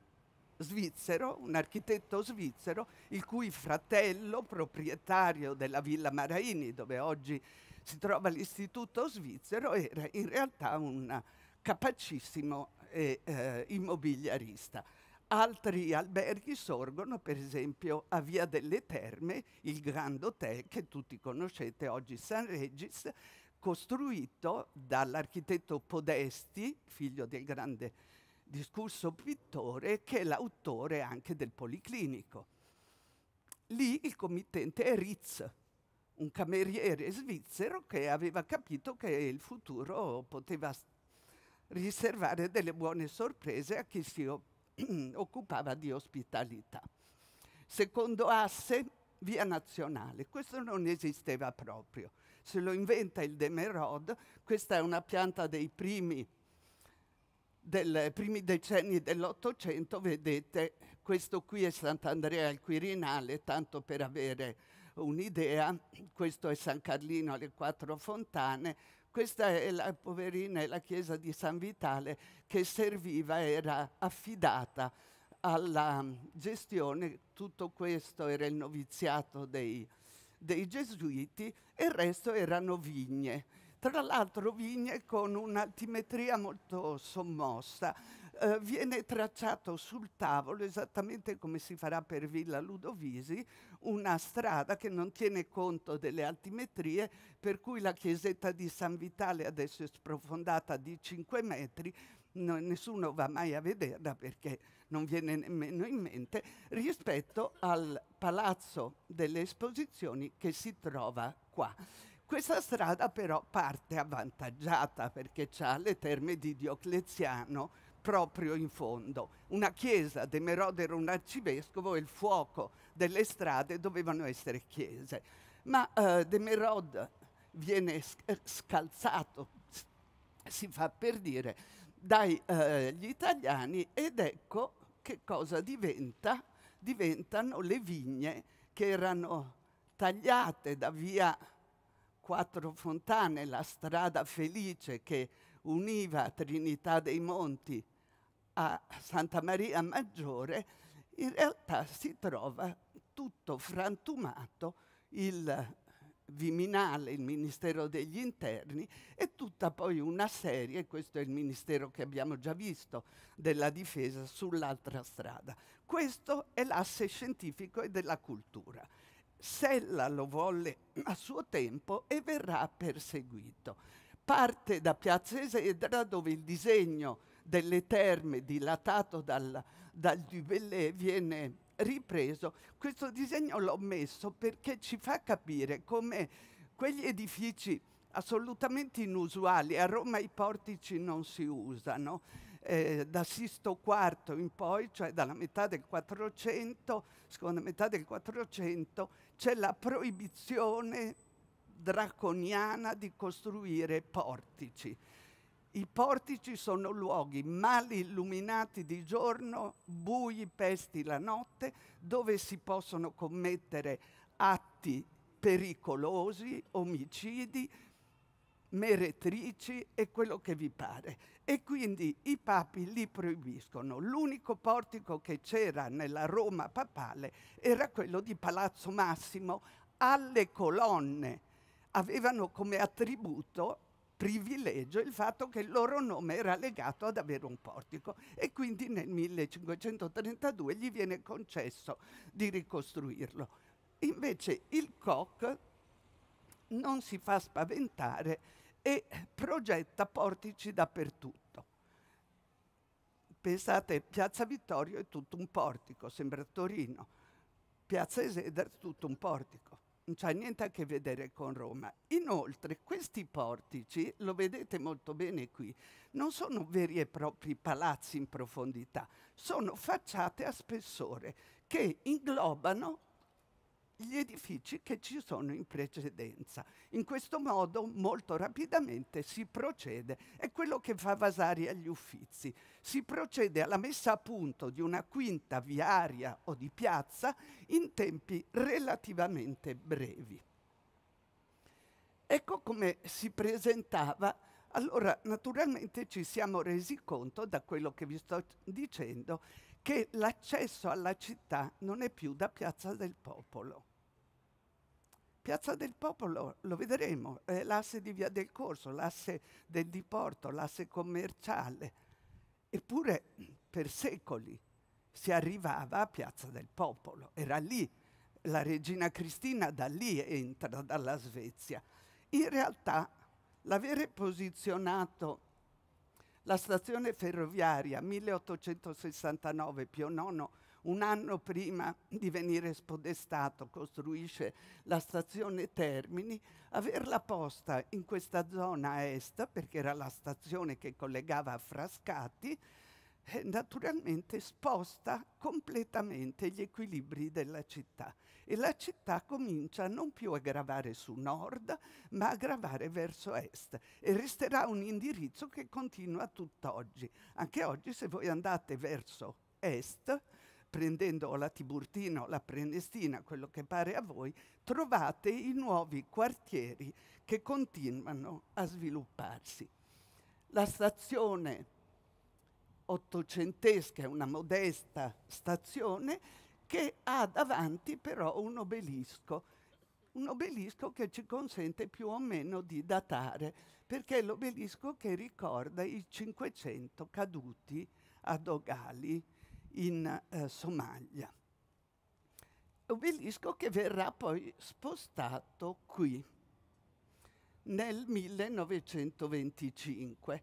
svizzero, un architetto svizzero, il cui fratello, proprietario della Villa Maraini, dove oggi si trova l'istituto svizzero, era in realtà un capacissimo eh, eh, immobiliarista. Altri alberghi sorgono, per esempio, a Via delle Terme, il Grand Hotel che tutti conoscete oggi, San Regis, costruito dall'architetto Podesti, figlio del grande discusso pittore, che è l'autore anche del Policlinico. Lì il committente è Ritz, un cameriere svizzero che aveva capito che il futuro poteva riservare delle buone sorprese a chi si occupava di ospitalità. Secondo asse, via nazionale. Questo non esisteva proprio. Se lo inventa il Demerod, questa è una pianta dei primi, del, primi decenni dell'Ottocento, vedete, questo qui è Sant'Andrea al Quirinale, tanto per avere un'idea, questo è San Carlino alle Quattro Fontane, questa è la poverina, è la chiesa di San Vitale che serviva, era affidata alla mm, gestione, tutto questo era il noviziato dei, dei gesuiti e il resto erano vigne tra l'altro vigne con un'altimetria molto sommossa, eh, viene tracciato sul tavolo, esattamente come si farà per Villa Ludovisi, una strada che non tiene conto delle altimetrie, per cui la chiesetta di San Vitale adesso è sprofondata di 5 metri, no, nessuno va mai a vederla perché non viene nemmeno in mente, rispetto al Palazzo delle Esposizioni che si trova qua. Questa strada però parte avvantaggiata perché ha le terme di Diocleziano, proprio in fondo. Una chiesa, De era un arcivescovo e il fuoco delle strade dovevano essere chiese. Ma eh, De Merode viene eh, scalzato, si fa per dire, dagli eh, italiani ed ecco che cosa diventa? Diventano le vigne che erano tagliate da via Quattro Fontane, la strada felice che univa Trinità dei Monti a Santa Maria Maggiore, in realtà si trova tutto frantumato il Viminale, il Ministero degli Interni e tutta poi una serie, questo è il Ministero che abbiamo già visto, della difesa sull'altra strada. Questo è l'asse scientifico e della cultura. Sella lo volle a suo tempo e verrà perseguito parte da Piazza Esedra dove il disegno delle terme dilatato dal, dal Dubellé viene ripreso. Questo disegno l'ho messo perché ci fa capire come quegli edifici assolutamente inusuali, a Roma i portici non si usano, eh, da Sisto IV in poi, cioè dalla metà del 400, seconda metà del 400, c'è la proibizione draconiana di costruire portici. I portici sono luoghi mal illuminati di giorno, bui, pesti la notte, dove si possono commettere atti pericolosi, omicidi, meretrici e quello che vi pare. E quindi i papi li proibiscono. L'unico portico che c'era nella Roma papale era quello di Palazzo Massimo alle colonne avevano come attributo privilegio il fatto che il loro nome era legato ad avere un portico e quindi nel 1532 gli viene concesso di ricostruirlo. Invece il Koch non si fa spaventare e progetta portici dappertutto. Pensate, Piazza Vittorio è tutto un portico, sembra Torino, Piazza Eseder è tutto un portico non c'ha niente a che vedere con Roma. Inoltre questi portici, lo vedete molto bene qui, non sono veri e propri palazzi in profondità, sono facciate a spessore che inglobano gli edifici che ci sono in precedenza. In questo modo molto rapidamente si procede, è quello che fa Vasari agli Uffizi, si procede alla messa a punto di una quinta viaria o di piazza in tempi relativamente brevi. Ecco come si presentava allora, naturalmente ci siamo resi conto da quello che vi sto dicendo che l'accesso alla città non è più da Piazza del Popolo. Piazza del Popolo lo vedremo, è l'asse di Via del Corso, l'asse del diporto, l'asse commerciale. Eppure per secoli si arrivava a Piazza del Popolo, era lì. La regina Cristina da lì entra, dalla Svezia. In realtà l'avere posizionato la stazione ferroviaria 1869 Pio IX un anno prima di venire spodestato, costruisce la stazione Termini, averla posta in questa zona est, perché era la stazione che collegava a Frascati, eh, naturalmente sposta completamente gli equilibri della città e la città comincia non più a gravare su nord ma a gravare verso est e resterà un indirizzo che continua tutt'oggi. Anche oggi se voi andate verso est prendendo la Tiburtina o la Prenestina, quello che pare a voi, trovate i nuovi quartieri che continuano a svilupparsi. La stazione ottocentesca è una modesta stazione che ha davanti però un obelisco, un obelisco che ci consente più o meno di datare, perché è l'obelisco che ricorda i 500 caduti a Dogali in eh, Somalia. Obelisco che verrà poi spostato qui nel 1925,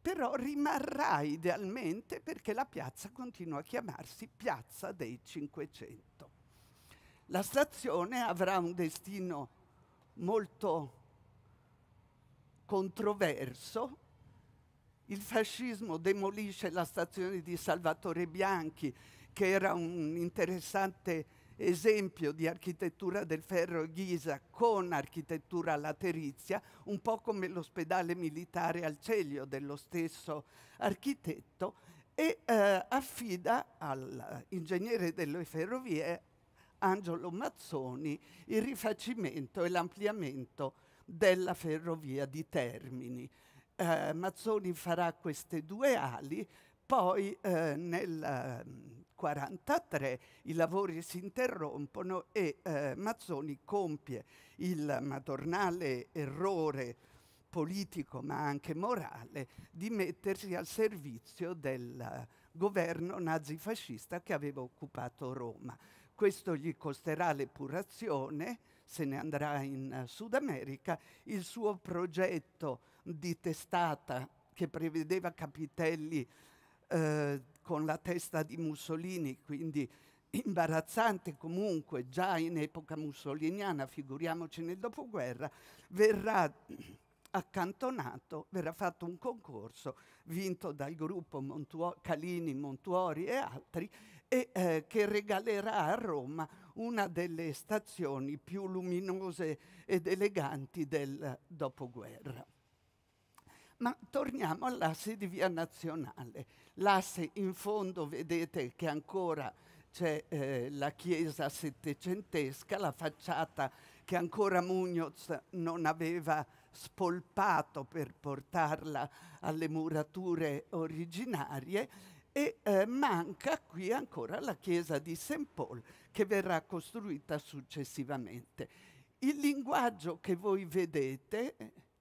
però rimarrà idealmente perché la piazza continua a chiamarsi Piazza dei Cinquecento. La stazione avrà un destino molto controverso il fascismo demolisce la stazione di Salvatore Bianchi, che era un interessante esempio di architettura del ferro Ghisa con architettura laterizia, un po' come l'ospedale militare al Celio dello stesso architetto, e eh, affida all'ingegnere delle ferrovie Angelo Mazzoni il rifacimento e l'ampliamento della ferrovia di Termini eh, Mazzoni farà queste due ali, poi eh, nel 1943 ehm, i lavori si interrompono e eh, Mazzoni compie il madornale errore politico ma anche morale di mettersi al servizio del eh, governo nazifascista che aveva occupato Roma. Questo gli costerà l'epurazione, se ne andrà in eh, Sud America, il suo progetto di testata che prevedeva capitelli eh, con la testa di Mussolini, quindi imbarazzante comunque già in epoca mussoliniana, figuriamoci nel dopoguerra, verrà accantonato, verrà fatto un concorso vinto dal gruppo Montuo- Calini, Montuori e altri, e, eh, che regalerà a Roma una delle stazioni più luminose ed eleganti del dopoguerra. Ma torniamo all'asse di via nazionale. L'asse in fondo vedete che ancora c'è eh, la chiesa settecentesca, la facciata che ancora Mugnoz non aveva spolpato per portarla alle murature originarie e eh, manca qui ancora la chiesa di St. Paul che verrà costruita successivamente. Il linguaggio che voi vedete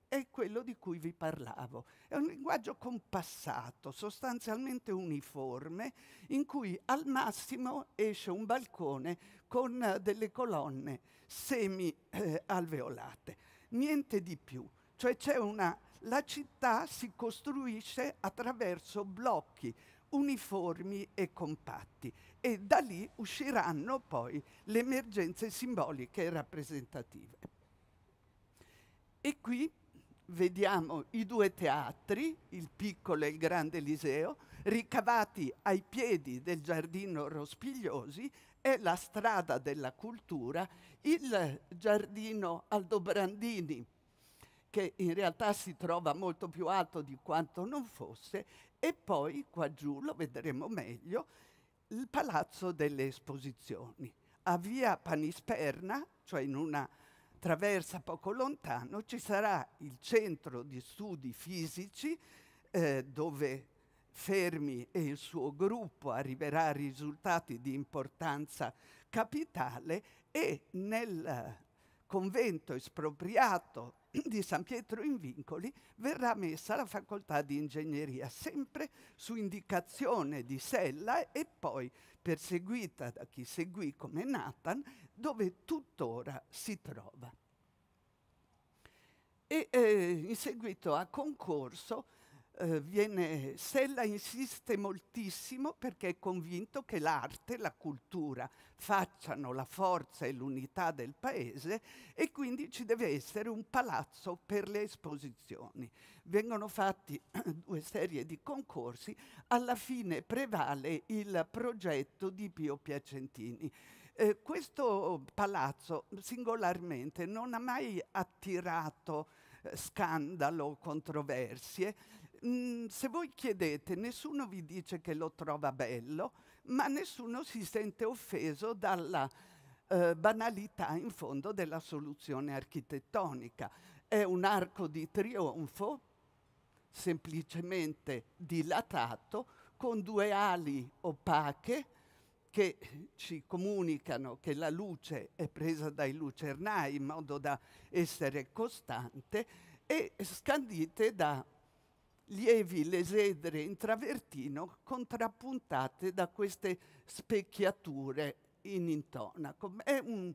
è quello di cui vi parlavo. È un linguaggio compassato, sostanzialmente uniforme, in cui al massimo esce un balcone con eh, delle colonne semi-alveolate. Eh, Niente di più. Cioè una, la città si costruisce attraverso blocchi uniformi e compatti e da lì usciranno poi le emergenze simboliche e rappresentative. E qui vediamo i due teatri, il piccolo e il grande Eliseo, ricavati ai piedi del giardino Rospigliosi e la strada della cultura, il giardino Aldobrandini, che in realtà si trova molto più alto di quanto non fosse, e poi qua giù, lo vedremo meglio, il Palazzo delle Esposizioni. A via Panisperna, cioè in una traversa poco lontano, ci sarà il centro di studi fisici eh, dove Fermi e il suo gruppo arriverà a risultati di importanza capitale e nel eh, convento espropriato di San Pietro in Vincoli verrà messa la facoltà di ingegneria, sempre su indicazione di Sella e poi perseguita da chi seguì come Nathan, dove tuttora si trova. E eh, in seguito a concorso eh, viene, Sella insiste moltissimo perché è convinto che l'arte e la cultura facciano la forza e l'unità del paese e quindi ci deve essere un palazzo per le esposizioni. Vengono fatti due serie di concorsi, alla fine prevale il progetto di Pio Piacentini. Eh, questo palazzo singolarmente non ha mai attirato eh, scandalo, controversie, Mm, se voi chiedete, nessuno vi dice che lo trova bello, ma nessuno si sente offeso dalla eh, banalità in fondo della soluzione architettonica. È un arco di trionfo semplicemente dilatato con due ali opache che ci comunicano che la luce è presa dai lucernai in modo da essere costante e scandite da lievi lesedre in travertino contrappuntate da queste specchiature in intonaco. È un,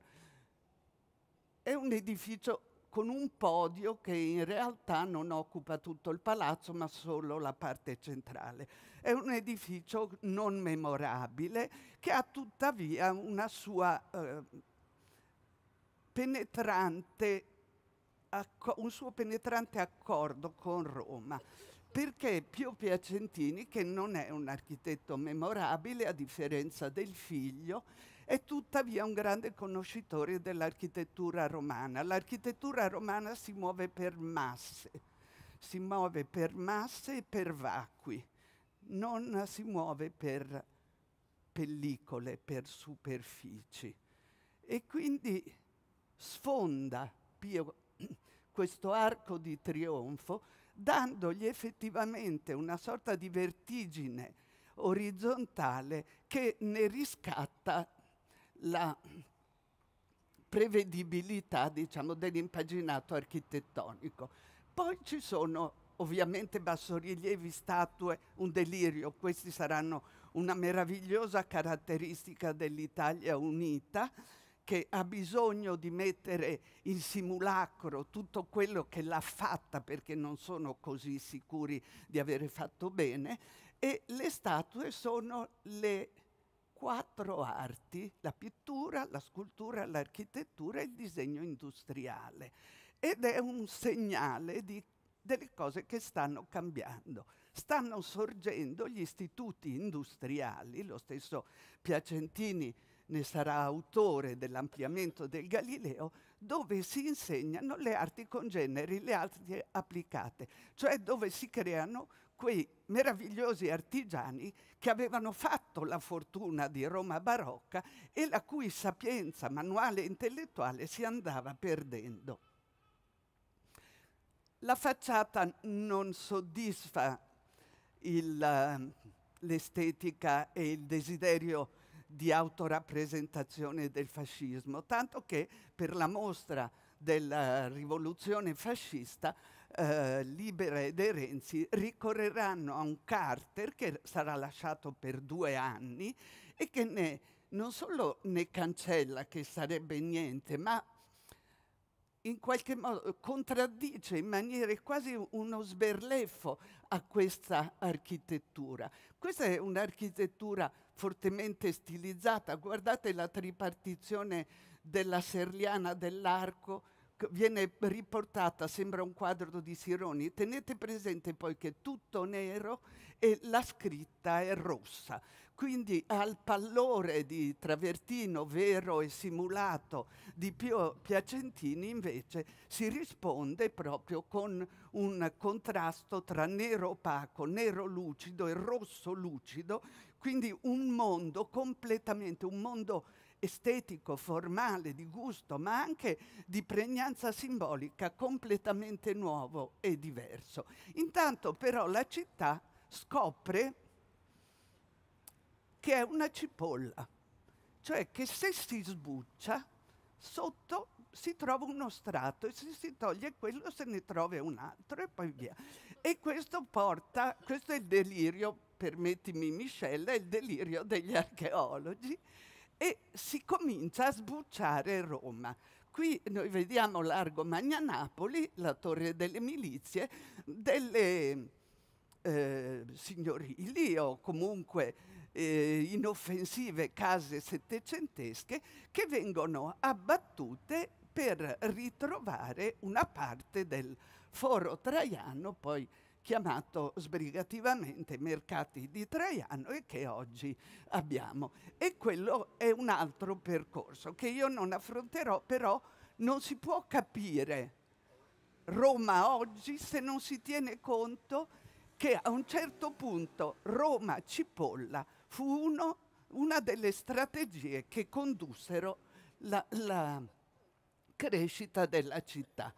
è un edificio con un podio che in realtà non occupa tutto il palazzo ma solo la parte centrale. È un edificio non memorabile che ha tuttavia una sua eh, penetrante, un suo penetrante accordo con Roma perché Pio Piacentini, che non è un architetto memorabile a differenza del figlio, è tuttavia un grande conoscitore dell'architettura romana. L'architettura romana si muove per masse, si muove per masse e per vacui, non si muove per pellicole, per superfici. E quindi sfonda Pio questo arco di trionfo dandogli effettivamente una sorta di vertigine orizzontale che ne riscatta la prevedibilità diciamo, dell'impaginato architettonico. Poi ci sono ovviamente bassorilievi, statue, un delirio, questi saranno una meravigliosa caratteristica dell'Italia unita che ha bisogno di mettere in simulacro tutto quello che l'ha fatta perché non sono così sicuri di avere fatto bene e le statue sono le quattro arti, la pittura, la scultura, l'architettura e il disegno industriale. Ed è un segnale di, delle cose che stanno cambiando. Stanno sorgendo gli istituti industriali, lo stesso Piacentini ne sarà autore dell'ampliamento del Galileo, dove si insegnano le arti congeneri, le arti applicate, cioè dove si creano quei meravigliosi artigiani che avevano fatto la fortuna di Roma barocca e la cui sapienza manuale e intellettuale si andava perdendo. La facciata non soddisfa l'estetica e il desiderio di autorappresentazione del fascismo, tanto che per la mostra della rivoluzione fascista eh, Libera ed Erenzi ricorreranno a un Carter che sarà lasciato per due anni e che ne, non solo ne cancella, che sarebbe niente, ma in qualche modo contraddice in maniera quasi uno sberleffo a questa architettura. Questa è un'architettura fortemente stilizzata. Guardate la tripartizione della serliana dell'arco Ecco, viene riportata, sembra un quadro di Sironi. Tenete presente poi che è tutto nero e la scritta è rossa. Quindi al pallore di Travertino, vero e simulato, di Pio Piacentini invece si risponde proprio con un contrasto tra nero opaco, nero lucido e rosso lucido, quindi un mondo completamente, un mondo estetico, formale, di gusto, ma anche di pregnanza simbolica completamente nuovo e diverso. Intanto però la città scopre che è una cipolla, cioè che se si sbuccia sotto si trova uno strato e se si toglie quello se ne trova un altro e poi via. E questo porta, questo è il delirio, permettimi Michelle, è il delirio degli archeologi e si comincia a sbucciare Roma. Qui noi vediamo largo Magna Napoli, la torre delle milizie, delle eh, signorili o comunque eh, inoffensive case settecentesche che vengono abbattute per ritrovare una parte del foro traiano, poi chiamato sbrigativamente mercati di Traiano e che oggi abbiamo. E quello è un altro percorso che io non affronterò, però non si può capire Roma oggi se non si tiene conto che a un certo punto Roma Cipolla fu uno, una delle strategie che condussero la, la crescita della città.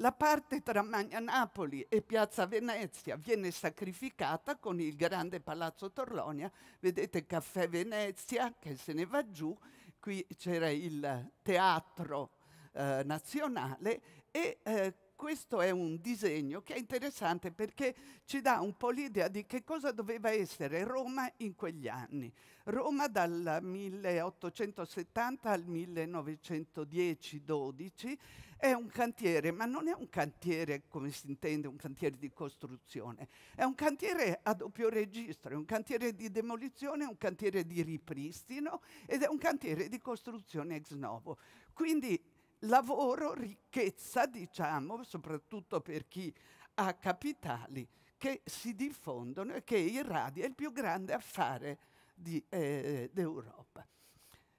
La parte tra Magna Napoli e Piazza Venezia viene sacrificata con il grande Palazzo Torlonia, vedete Caffè Venezia che se ne va giù, qui c'era il teatro eh, nazionale e eh, questo è un disegno che è interessante perché ci dà un po' l'idea di che cosa doveva essere Roma in quegli anni. Roma dal 1870 al 1910-12 è un cantiere, ma non è un cantiere come si intende, un cantiere di costruzione, è un cantiere a doppio registro, è un cantiere di demolizione, è un cantiere di ripristino ed è un cantiere di costruzione ex novo. Quindi lavoro, ricchezza, diciamo, soprattutto per chi ha capitali che si diffondono e che irradia il più grande affare eh, d'Europa. Eh,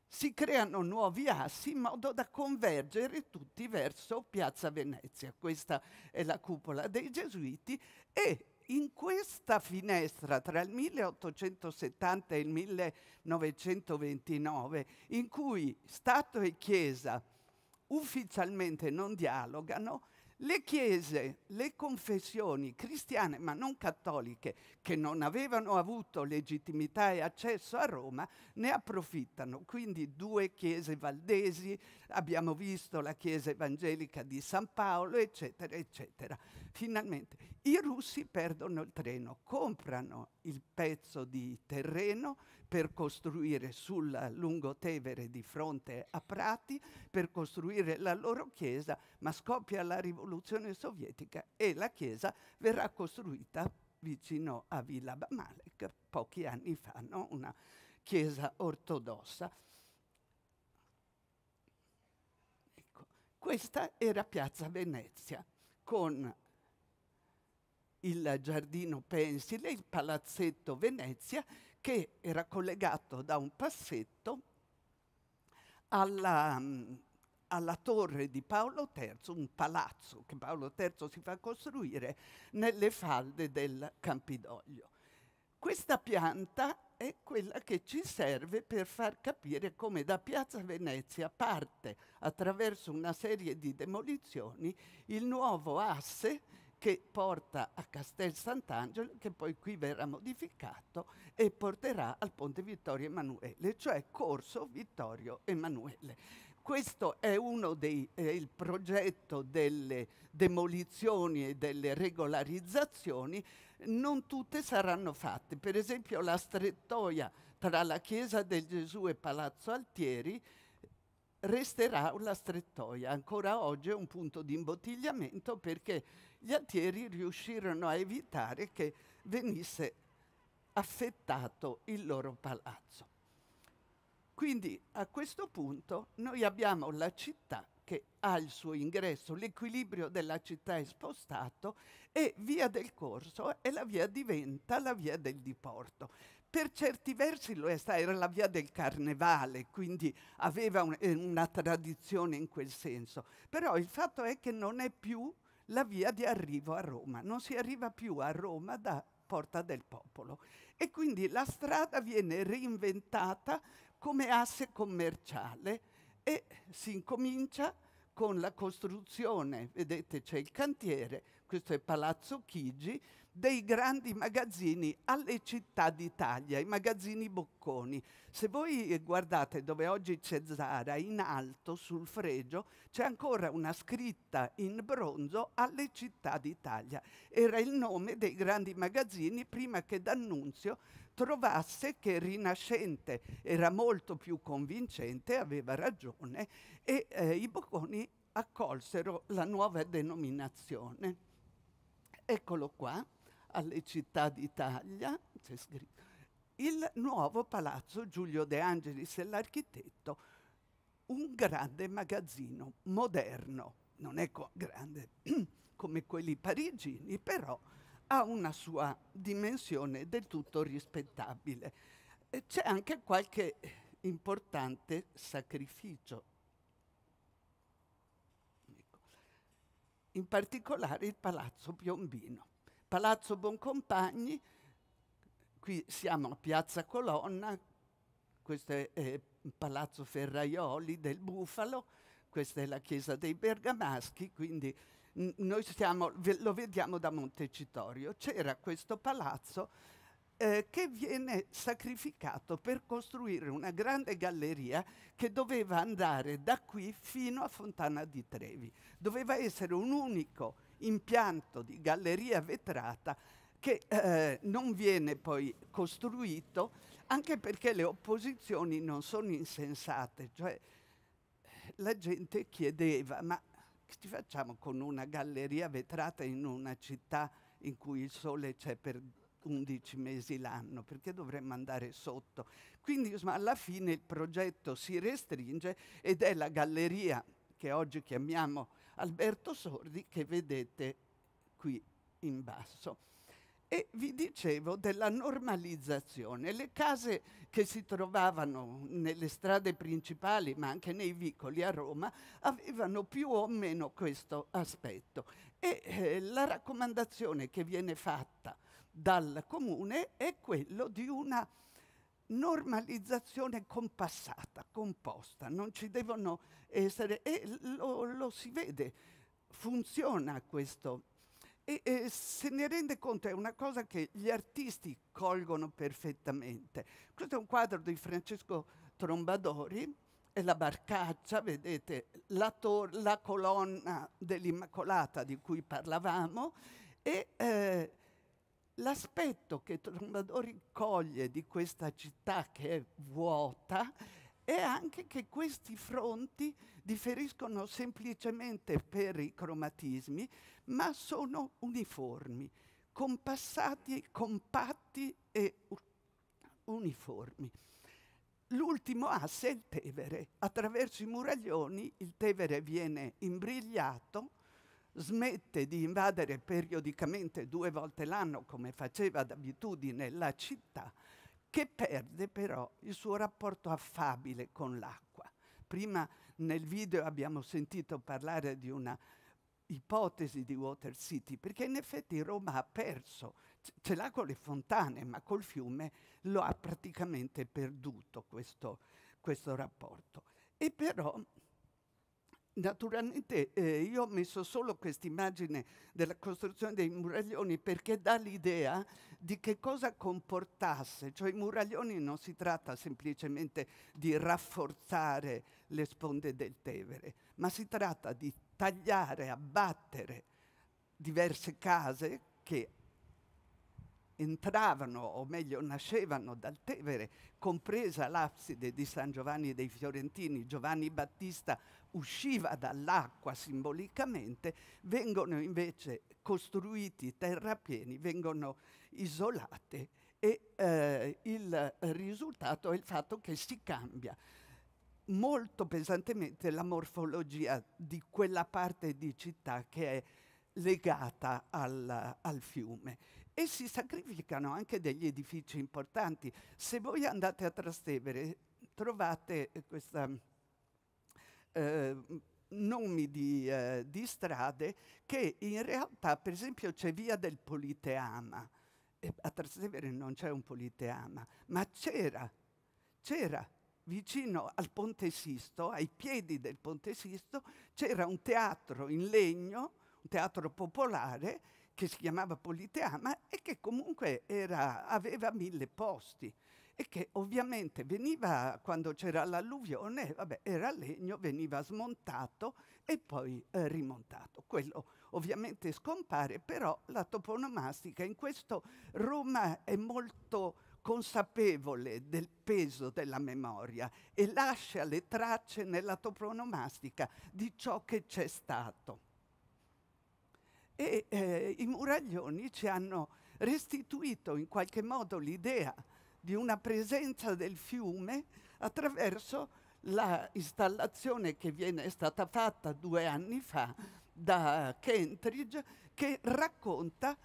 si creano nuovi assi in modo da convergere tutti verso Piazza Venezia. Questa è la cupola dei Gesuiti e in questa finestra tra il 1870 e il 1929, in cui Stato e Chiesa ufficialmente non dialogano, le chiese, le confessioni cristiane ma non cattoliche che non avevano avuto legittimità e accesso a Roma ne approfittano. Quindi due chiese valdesi, abbiamo visto la chiesa evangelica di San Paolo, eccetera, eccetera finalmente i russi perdono il treno, comprano il pezzo di terreno per costruire sul lungotevere di fronte a Prati, per costruire la loro chiesa, ma scoppia la rivoluzione sovietica e la chiesa verrà costruita vicino a Villa Bamalek pochi anni fa, no? una chiesa ortodossa. Ecco, questa era Piazza Venezia con il giardino pensile, il palazzetto Venezia, che era collegato da un passetto alla, mm, alla torre di Paolo III, un palazzo che Paolo III si fa costruire nelle falde del Campidoglio. Questa pianta è quella che ci serve per far capire come da Piazza Venezia parte attraverso una serie di demolizioni il nuovo asse che porta a Castel Sant'Angelo, che poi qui verrà modificato e porterà al Ponte Vittorio Emanuele, cioè Corso Vittorio Emanuele. Questo è uno dei eh, il progetto delle demolizioni e delle regolarizzazioni, non tutte saranno fatte. Per esempio la strettoia tra la chiesa del Gesù e Palazzo Altieri resterà una strettoia. Ancora oggi è un punto di imbottigliamento perché gli altieri riuscirono a evitare che venisse affettato il loro palazzo. Quindi a questo punto noi abbiamo la città che ha il suo ingresso, l'equilibrio della città è spostato e via del corso e la via diventa la via del diporto. Per certi versi lo è stata, era la via del carnevale, quindi aveva un, eh, una tradizione in quel senso, però il fatto è che non è più la via di arrivo a Roma. Non si arriva più a Roma da Porta del Popolo e quindi la strada viene reinventata come asse commerciale e si incomincia con la costruzione, vedete c'è il cantiere, questo è Palazzo Chigi, dei grandi magazzini alle città d'Italia, i magazzini bocconi. Se voi eh, guardate dove oggi c'è Zara, in alto sul fregio c'è ancora una scritta in bronzo alle città d'Italia. Era il nome dei grandi magazzini prima che D'Annunzio trovasse che Rinascente era molto più convincente, aveva ragione, e eh, i bocconi accolsero la nuova denominazione. Eccolo qua alle città d'Italia, c'è scritto, il nuovo palazzo Giulio De Angelis e l'architetto, un grande magazzino moderno, non è co grande come quelli parigini, però ha una sua dimensione del tutto rispettabile. C'è anche qualche importante sacrificio. Ecco. In particolare il Palazzo Piombino Palazzo Boncompagni, qui siamo a Piazza Colonna, questo è eh, Palazzo Ferraioli del Bufalo, questa è la chiesa dei Bergamaschi, quindi noi stiamo, lo vediamo da Montecitorio. C'era questo palazzo eh, che viene sacrificato per costruire una grande galleria che doveva andare da qui fino a Fontana di Trevi. Doveva essere un unico palazzo impianto di galleria vetrata che eh, non viene poi costruito anche perché le opposizioni non sono insensate, cioè la gente chiedeva ma che ci facciamo con una galleria vetrata in una città in cui il sole c'è per 11 mesi l'anno, perché dovremmo andare sotto. Quindi insomma, alla fine il progetto si restringe ed è la galleria che oggi chiamiamo Alberto Sordi che vedete qui in basso. E vi dicevo della normalizzazione. Le case che si trovavano nelle strade principali, ma anche nei vicoli a Roma, avevano più o meno questo aspetto. E eh, la raccomandazione che viene fatta dal comune è quella di una normalizzazione compassata, composta, non ci devono essere, e lo, lo si vede, funziona questo. E, e, se ne rende conto è una cosa che gli artisti colgono perfettamente. Questo è un quadro di Francesco Trombadori, è la barcaccia, vedete, la, la colonna dell'Immacolata di cui parlavamo, e eh, L'aspetto che Trondadori coglie di questa città che è vuota è anche che questi fronti differiscono semplicemente per i cromatismi, ma sono uniformi, compassati, compatti e uniformi. L'ultimo asse è il Tevere. Attraverso i muraglioni il Tevere viene imbrigliato smette di invadere periodicamente due volte l'anno, come faceva d'abitudine, la città, che perde però il suo rapporto affabile con l'acqua. Prima nel video abbiamo sentito parlare di una ipotesi di Water City, perché in effetti Roma ha perso, ce l'ha con le fontane, ma col fiume lo ha praticamente perduto questo, questo rapporto. E però Naturalmente eh, io ho messo solo quest'immagine della costruzione dei muraglioni perché dà l'idea di che cosa comportasse, cioè i muraglioni non si tratta semplicemente di rafforzare le sponde del Tevere, ma si tratta di tagliare, abbattere diverse case che entravano, o meglio nascevano dal Tevere, compresa l'abside di San Giovanni dei Fiorentini. Giovanni Battista usciva dall'acqua simbolicamente, vengono invece costruiti terrapieni, vengono isolate e eh, il risultato è il fatto che si cambia molto pesantemente la morfologia di quella parte di città che è legata al, al, fiume e si sacrificano anche degli edifici importanti. Se voi andate a Trastevere trovate questa eh, nomi di, eh, di, strade che in realtà, per esempio, c'è via del Politeama. E a Trastevere non c'è un Politeama, ma c'era, c'era vicino al Ponte Sisto, ai piedi del Ponte Sisto, c'era un teatro in legno, un teatro popolare che si chiamava Politeama e che comunque era, aveva mille posti e che ovviamente veniva quando c'era l'alluvione, vabbè, era legno, veniva smontato e poi eh, rimontato. Quello ovviamente scompare, però la toponomastica in questo Roma è molto consapevole del peso della memoria e lascia le tracce nella toponomastica di ciò che c'è stato. E eh, i muraglioni ci hanno restituito in qualche modo l'idea di una presenza del fiume attraverso l'installazione che viene stata fatta due anni fa da Kentridge che racconta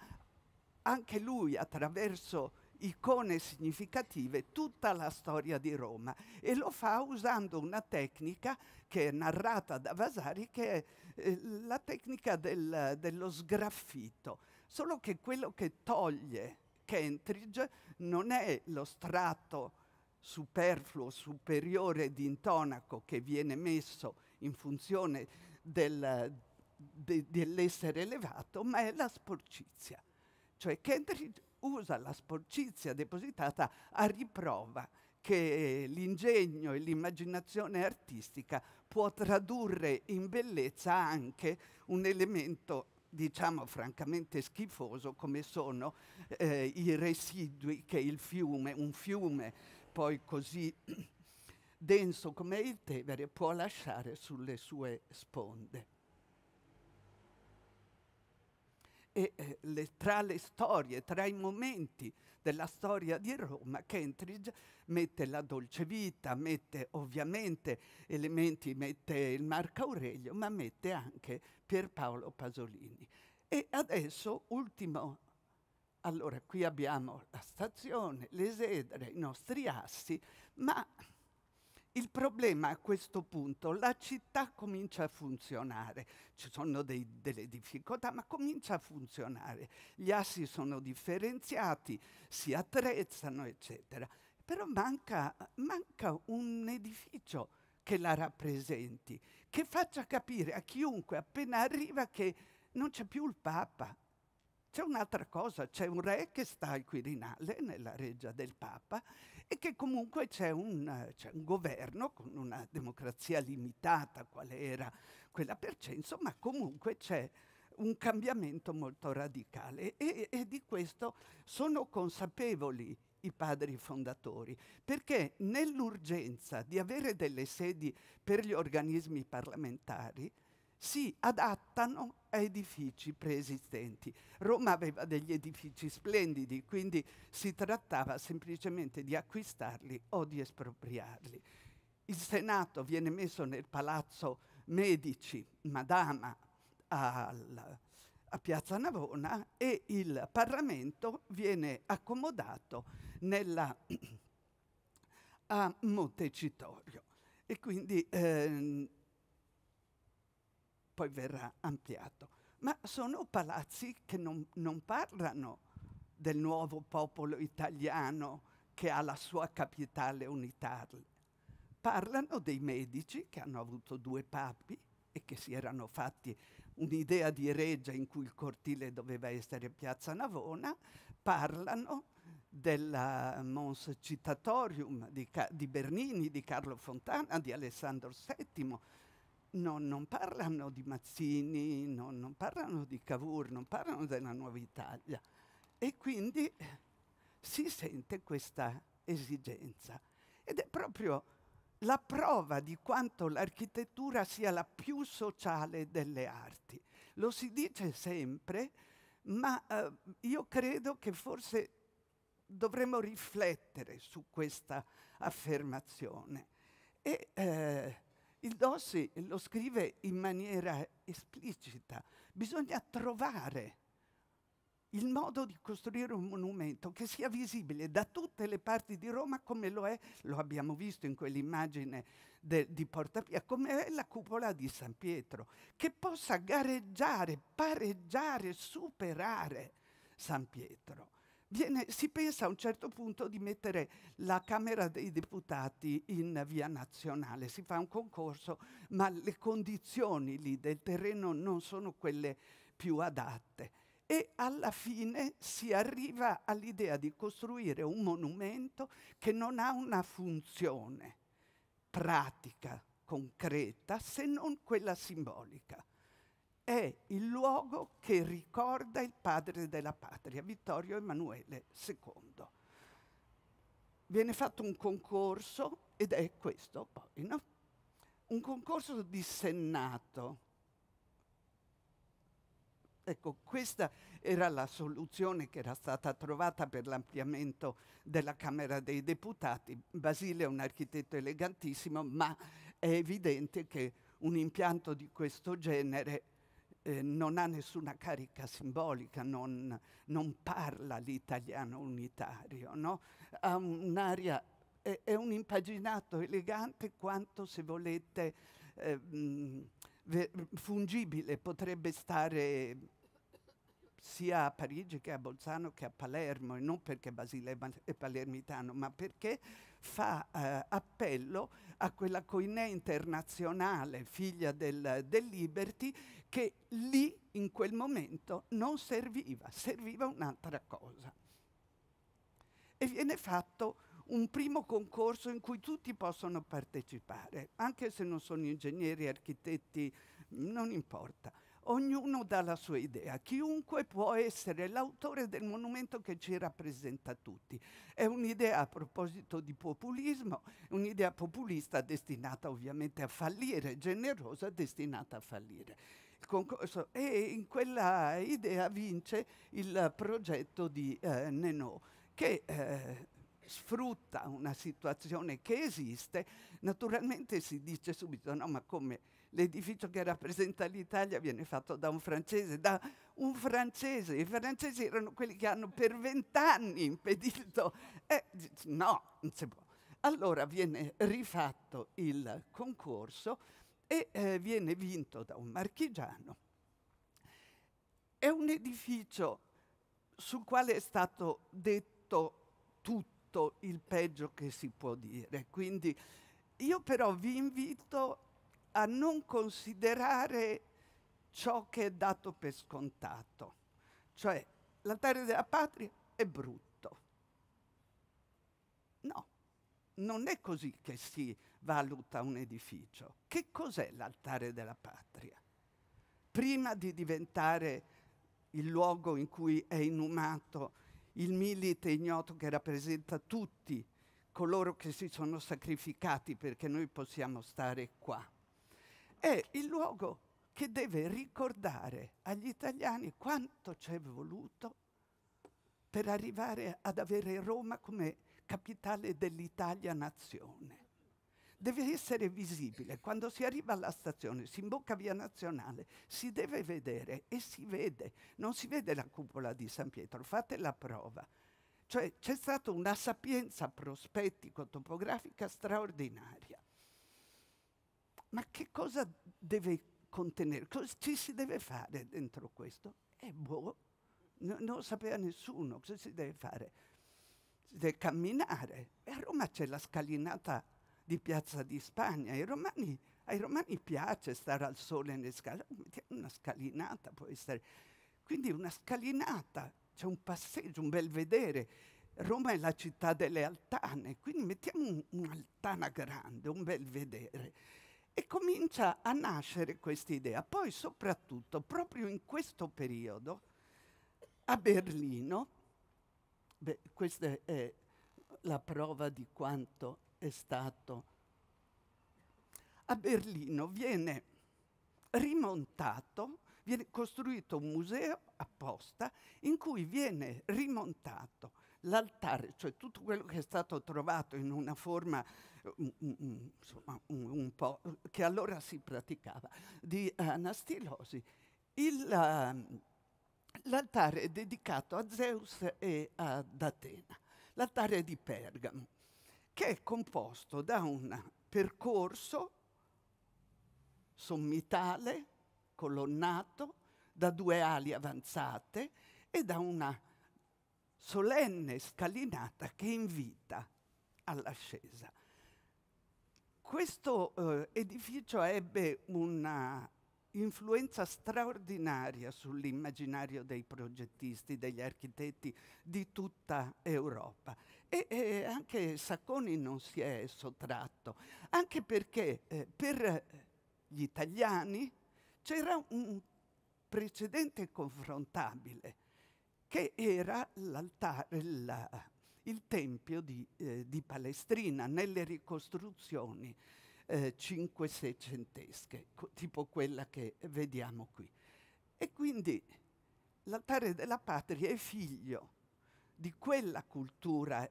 anche lui attraverso icone significative tutta la storia di Roma e lo fa usando una tecnica che è narrata da Vasari che è eh, la tecnica del, dello sgraffito, solo che quello che toglie Kentridge non è lo strato superfluo superiore di intonaco che viene messo in funzione del, de, dell'essere elevato, ma è la sporcizia. Cioè Kentridge usa la sporcizia depositata a riprova che l'ingegno e l'immaginazione artistica può tradurre in bellezza anche un elemento diciamo francamente schifoso come sono eh, i residui che il fiume, un fiume poi così denso come il Tevere, può lasciare sulle sue sponde. E eh, le, tra le storie, tra i momenti della storia di Roma, Kentridge mette la dolce vita, mette ovviamente elementi, mette il Marco Aurelio, ma mette anche Pierpaolo Pasolini. E adesso, ultimo, allora qui abbiamo la stazione, le sedere, i nostri assi, ma il problema a questo punto, la città comincia a funzionare, ci sono dei, delle difficoltà, ma comincia a funzionare, gli assi sono differenziati, si attrezzano, eccetera. Però manca, manca un edificio che la rappresenti che faccia capire a chiunque appena arriva che non c'è più il Papa. C'è un'altra cosa, c'è un re che sta al Quirinale, nella reggia del Papa, e che comunque c'è un, c'è un governo con una democrazia limitata, quale era quella per Censo, ma comunque c'è un cambiamento molto radicale e, e, di questo sono consapevoli i padri fondatori, perché nell'urgenza di avere delle sedi per gli organismi parlamentari si adattano a edifici preesistenti. Roma aveva degli edifici splendidi, quindi si trattava semplicemente di acquistarli o di espropriarli. Il Senato viene messo nel Palazzo Medici, Madama, al, a Piazza Navona e il Parlamento viene accomodato nella, a Montecitorio. E quindi ehm, poi verrà ampliato. Ma sono palazzi che non, non parlano del nuovo popolo italiano che ha la sua capitale unitaria. Parlano dei medici che hanno avuto due papi e che si erano fatti un'idea di Reggia in cui il cortile doveva essere Piazza Navona, parlano della Mons Citatorium di, di, Bernini, di Carlo Fontana, di Alessandro VII. Non, non parlano di Mazzini, non, non parlano di Cavour, non parlano della Nuova Italia. E quindi si sente questa esigenza. Ed è proprio la prova di quanto l'architettura sia la più sociale delle arti. Lo si dice sempre, ma eh, io credo che forse dovremmo riflettere su questa affermazione. E, eh, il Dossi lo scrive in maniera esplicita, bisogna trovare il modo di costruire un monumento che sia visibile da tutte le parti di Roma come lo è, lo abbiamo visto in quell'immagine de, di Pia, come è la cupola di San Pietro, che possa gareggiare, pareggiare, superare San Pietro. Viene, si pensa a un certo punto di mettere la Camera dei Deputati in via nazionale, si fa un concorso, ma le condizioni lì del terreno non sono quelle più adatte e alla fine si arriva all'idea di costruire un monumento che non ha una funzione pratica, concreta, se non quella simbolica. È il luogo che ricorda il padre della patria, Vittorio Emanuele II. Viene fatto un concorso ed è questo poi, no? Un concorso dissennato Ecco, questa era la soluzione che era stata trovata per l'ampliamento della Camera dei Deputati. Basile è un architetto elegantissimo, ma è evidente che un impianto di questo genere eh, non ha nessuna carica simbolica, non, non parla l'italiano unitario, no? ha un'aria è, un impaginato elegante quanto se volete eh, fungibile, potrebbe stare sia a Parigi che a Bolzano che a Palermo, e non perché Basile è palermitano, ma perché fa eh, appello a quella coinè internazionale, figlia del, del Liberty, che lì in quel momento non serviva, serviva un'altra cosa. E viene fatto un primo concorso in cui tutti possono partecipare, anche se non sono ingegneri, architetti, non importa. Ognuno dà la sua idea, chiunque può essere l'autore del monumento che ci rappresenta tutti. È un'idea a proposito di populismo, un'idea populista destinata ovviamente a fallire, generosa destinata a fallire. E in quella idea vince il progetto di eh, Nenò, che eh, sfrutta una situazione che esiste, naturalmente si dice subito, no, ma come l'edificio che rappresenta l'Italia viene fatto da un francese, da un francese, i francesi erano quelli che hanno per vent'anni impedito, eh, no, non si può. Allora viene rifatto il concorso e eh, viene vinto da un marchigiano. È un edificio sul quale è stato detto tutto detto il peggio che si può dire. Quindi io però vi invito a non considerare ciò che è dato per scontato, cioè l'altare della patria è brutto. No, non è così che si valuta un edificio. Che cos'è l'altare della patria? Prima di diventare il luogo in cui è inumato il milite ignoto che rappresenta tutti coloro che si sono sacrificati perché noi possiamo stare qua. È il luogo che deve ricordare agli italiani quanto ci è voluto per arrivare ad avere Roma come capitale dell'Italia nazione deve essere visibile. Quando si arriva alla stazione, si imbocca via Nazionale, si deve vedere e si vede. Non si vede la cupola di San Pietro, fate la prova. Cioè c'è stata una sapienza prospettico-topografica straordinaria. Ma che cosa deve contenere? Cosa ci si deve fare dentro questo? E eh, boh, no, non lo sapeva nessuno cosa si deve fare. Si deve camminare. E a Roma c'è la scalinata di Piazza di Spagna. Ai romani, ai romani piace stare al sole nelle scale, una scalinata può essere. Quindi una scalinata, c'è un passeggio, un bel vedere. Roma è la città delle altane, quindi mettiamo un'altana grande, un bel vedere. E comincia a nascere questa idea. Poi soprattutto, proprio in questo periodo, a Berlino, beh, questa è la prova di quanto è stato. A Berlino viene rimontato, viene costruito un museo apposta in cui viene rimontato l'altare, cioè tutto quello che è stato trovato in una forma mm, mm, mm, insomma, un, un po' che allora si praticava di anastilosi. Ehm, l'altare è dedicato a Zeus e ad Atena, l'altare di Pergamo che è composto da un percorso sommitale, colonnato, da due ali avanzate e da una solenne scalinata che invita all'ascesa. Questo eh, edificio ebbe una influenza straordinaria sull'immaginario dei progettisti, degli architetti di tutta Europa e, e anche Sacconi non si è sottratto, anche perché eh, per eh, gli italiani c'era un precedente confrontabile, che era l'altare, la, il tempio di, eh, di, Palestrina nelle ricostruzioni eh, 5-600esche, tipo quella che vediamo qui. E quindi l'altare della patria è figlio di quella cultura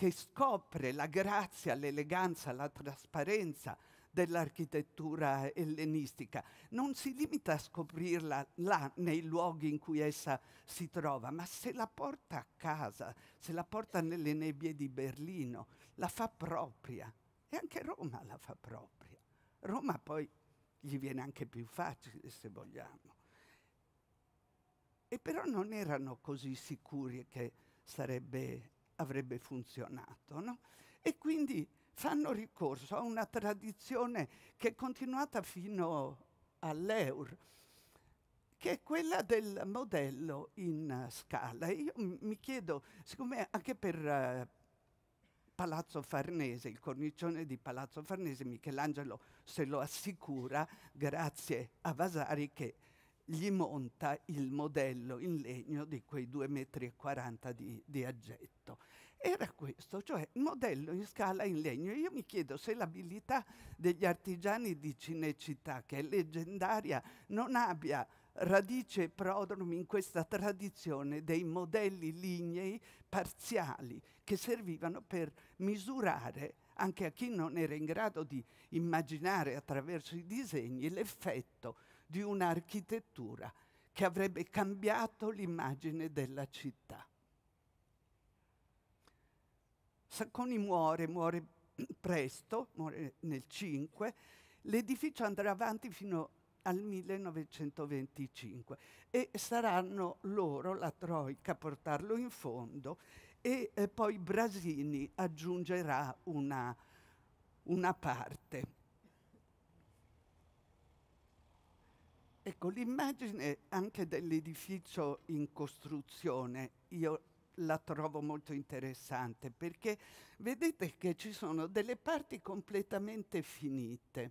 che scopre la grazia, l'eleganza, la trasparenza dell'architettura ellenistica. Non si limita a scoprirla là, nei luoghi in cui essa si trova, ma se la porta a casa, se la porta nelle nebbie di Berlino, la fa propria. E anche Roma la fa propria. Roma poi gli viene anche più facile, se vogliamo. E però non erano così sicuri che sarebbe avrebbe funzionato. No? E quindi fanno ricorso a una tradizione che è continuata fino all'Eur, che è quella del modello in scala. Io mi chiedo, siccome anche per eh, Palazzo Farnese, il cornicione di Palazzo Farnese, Michelangelo se lo assicura, grazie a Vasari, che gli monta il modello in legno di quei 2,40 metri e di, di aggetto. Era questo, cioè il modello in scala in legno. Io mi chiedo se l'abilità degli artigiani di Cinecittà, che è leggendaria, non abbia radice e prodromi in questa tradizione dei modelli lignei parziali che servivano per misurare anche a chi non era in grado di immaginare attraverso i disegni l'effetto di un'architettura che avrebbe cambiato l'immagine della città. Sacconi muore, muore presto, muore nel 5, l'edificio andrà avanti fino al 1925 e saranno loro, la Troica, a portarlo in fondo e eh, poi Brasini aggiungerà una, una parte. Ecco, l'immagine anche dell'edificio in costruzione, io la trovo molto interessante perché vedete che ci sono delle parti completamente finite,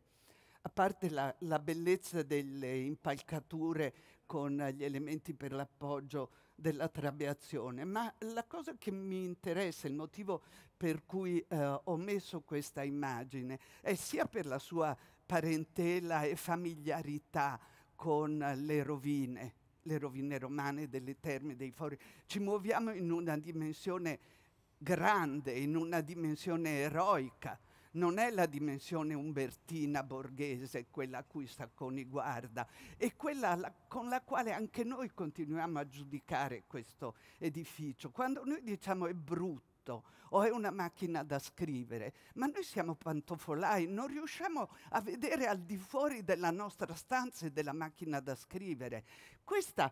a parte la, la bellezza delle impalcature con gli elementi per l'appoggio della trabeazione, ma la cosa che mi interessa, il motivo per cui eh, ho messo questa immagine, è sia per la sua parentela e familiarità, con le rovine, le rovine romane delle terme dei fori. Ci muoviamo in una dimensione grande, in una dimensione eroica. Non è la dimensione umbertina borghese quella a cui Sacconi guarda, è quella la, con la quale anche noi continuiamo a giudicare questo edificio. Quando noi diciamo è brutto, tutto, o è una macchina da scrivere, ma noi siamo pantofolai, non riusciamo a vedere al di fuori della nostra stanza e della macchina da scrivere. Questa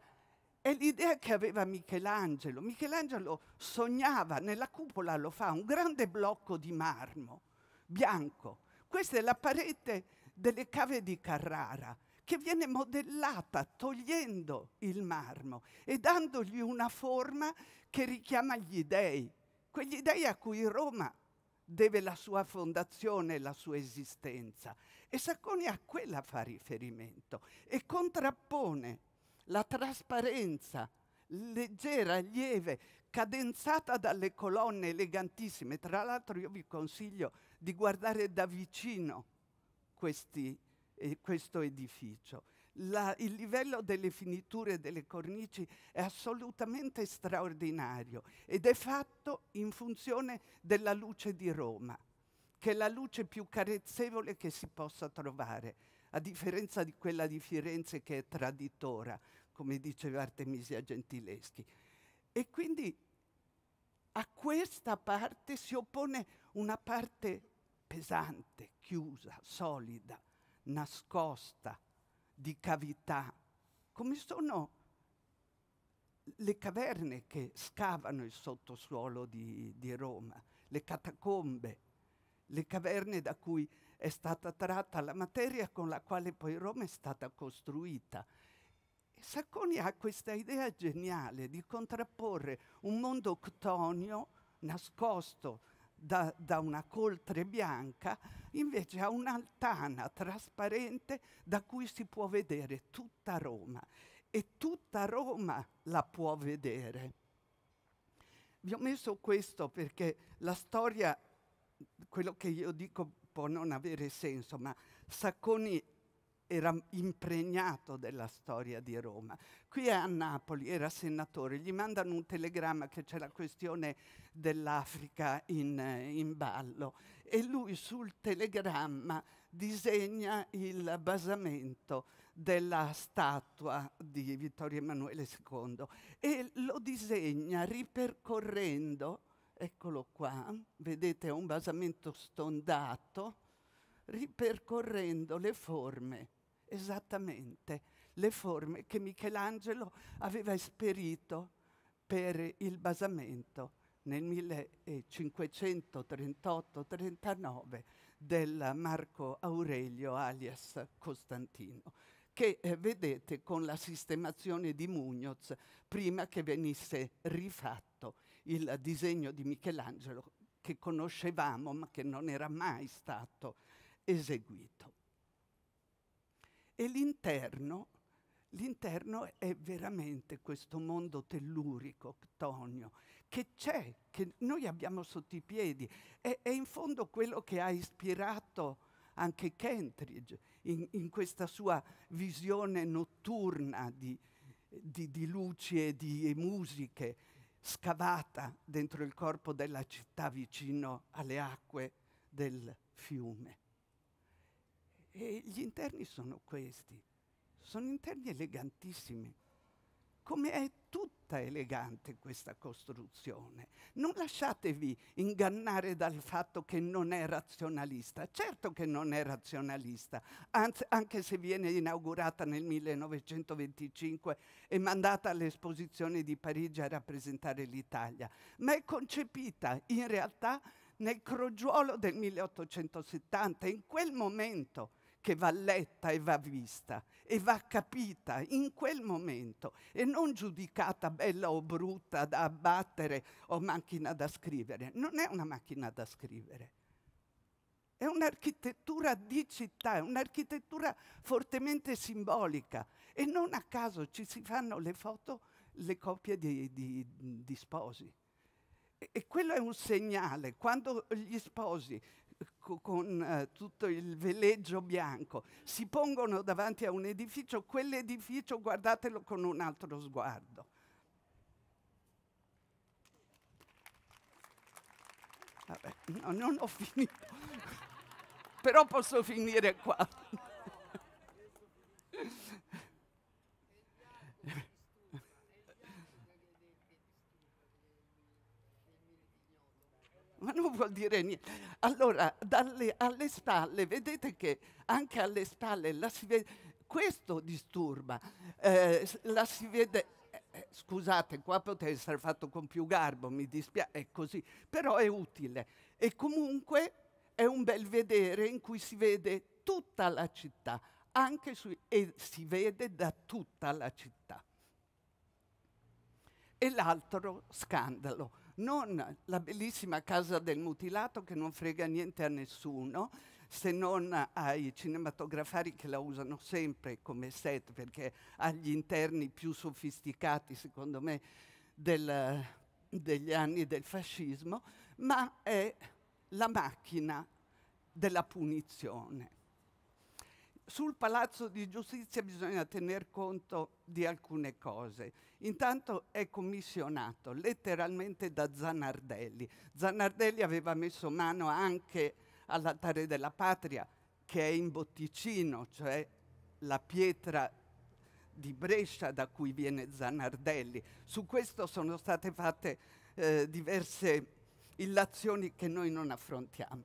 è l'idea che aveva Michelangelo. Michelangelo sognava, nella cupola lo fa, un grande blocco di marmo bianco. Questa è la parete delle cave di Carrara che viene modellata togliendo il marmo e dandogli una forma che richiama gli dei, quegli dei a cui Roma deve la sua fondazione la sua esistenza. E Sacconi a quella fa riferimento e contrappone la trasparenza leggera, lieve, cadenzata dalle colonne elegantissime. Tra l'altro io vi consiglio di guardare da vicino questi, eh, questo edificio la, il livello delle finiture e delle cornici è assolutamente straordinario ed è fatto in funzione della luce di Roma, che è la luce più carezzevole che si possa trovare, a differenza di quella di Firenze che è traditora, come diceva Artemisia Gentileschi. E quindi a questa parte si oppone una parte pesante, chiusa, solida, nascosta, di cavità, come sono le caverne che scavano il sottosuolo di, di Roma, le catacombe, le caverne da cui è stata tratta la materia con la quale poi Roma è stata costruita. Sacconi ha questa idea geniale di contrapporre un mondo octonio nascosto da, da una coltre bianca, invece ha un'altana trasparente da cui si può vedere tutta Roma e tutta Roma la può vedere. Vi ho messo questo perché la storia, quello che io dico può non avere senso, ma Sacconi era impregnato della storia di Roma. Qui a Napoli, era senatore, gli mandano un telegramma che c'è la questione dell'Africa in, eh, in, ballo e lui sul telegramma disegna il basamento della statua di Vittorio Emanuele II e lo disegna ripercorrendo, eccolo qua, vedete è un basamento stondato, ripercorrendo le forme esattamente le forme che Michelangelo aveva esperito per il basamento nel 1538-39 del Marco Aurelio alias Costantino, che eh, vedete con la sistemazione di Muñoz prima che venisse rifatto il disegno di Michelangelo che conoscevamo ma che non era mai stato eseguito. E l'interno, l'interno è veramente questo mondo tellurico, tonio, che c'è, che noi abbiamo sotto i piedi. È, è in fondo quello che ha ispirato anche Kentridge in, in questa sua visione notturna di, di, di luci e di e musiche scavata dentro il corpo della città vicino alle acque del fiume. E gli interni sono questi. Sono interni elegantissimi. Come è tutta elegante questa costruzione. Non lasciatevi ingannare dal fatto che non è razionalista. Certo che non è razionalista, anzi anche se viene inaugurata nel 1925 e mandata all'esposizione di Parigi a rappresentare l'Italia, ma è concepita in realtà nel crogiolo del 1870, in quel momento che va letta e va vista e va capita in quel momento e non giudicata bella o brutta da abbattere o macchina da scrivere. Non è una macchina da scrivere. È un'architettura di città, è un'architettura fortemente simbolica e non a caso ci si fanno le foto le coppie di, di, di sposi. E quello è un segnale, quando gli sposi con eh, tutto il veleggio bianco, si pongono davanti a un edificio, quell'edificio guardatelo con un altro sguardo. Vabbè, no, non ho finito, però posso finire qua. ma non vuol dire niente. Allora, dalle, alle spalle, vedete che anche alle spalle la si vede, questo disturba, eh, la si vede, eh, eh scusate, qua poteva essere fatto con più garbo, mi dispiace, è così, però è utile. E comunque è un bel vedere in cui si vede tutta la città, anche su, e si vede da tutta la città. E l'altro scandalo non la bellissima casa del mutilato che non frega niente a nessuno, se non ai cinematografari che la usano sempre come set perché ha gli interni più sofisticati, secondo me, del, degli anni del fascismo, ma è la macchina della punizione sul Palazzo di Giustizia bisogna tener conto di alcune cose. Intanto è commissionato letteralmente da Zanardelli. Zanardelli aveva messo mano anche all'altare della patria che è in Botticino, cioè la pietra di Brescia da cui viene Zanardelli. Su questo sono state fatte eh, diverse illazioni che noi non affrontiamo.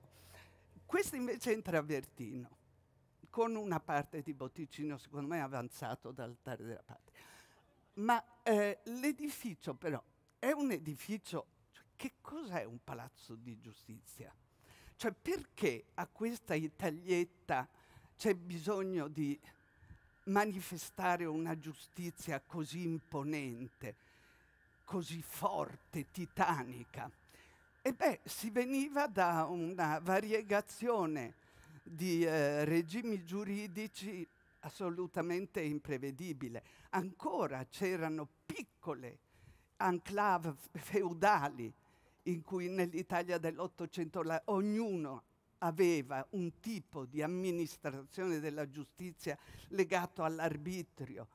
Questo invece entra a Bertino con una parte di Botticino, secondo me, avanzato dall'altare della patria. Ma eh, l'edificio però è un edificio, cioè, che cos'è un palazzo di giustizia? Cioè perché a questa Italietta c'è bisogno di manifestare una giustizia così imponente, così forte, titanica? E beh, si veniva da una variegazione di eh, regimi giuridici assolutamente imprevedibile. Ancora c'erano piccole enclave feudali in cui nell'Italia dell'Ottocento ognuno aveva un tipo di amministrazione della giustizia legato all'arbitrio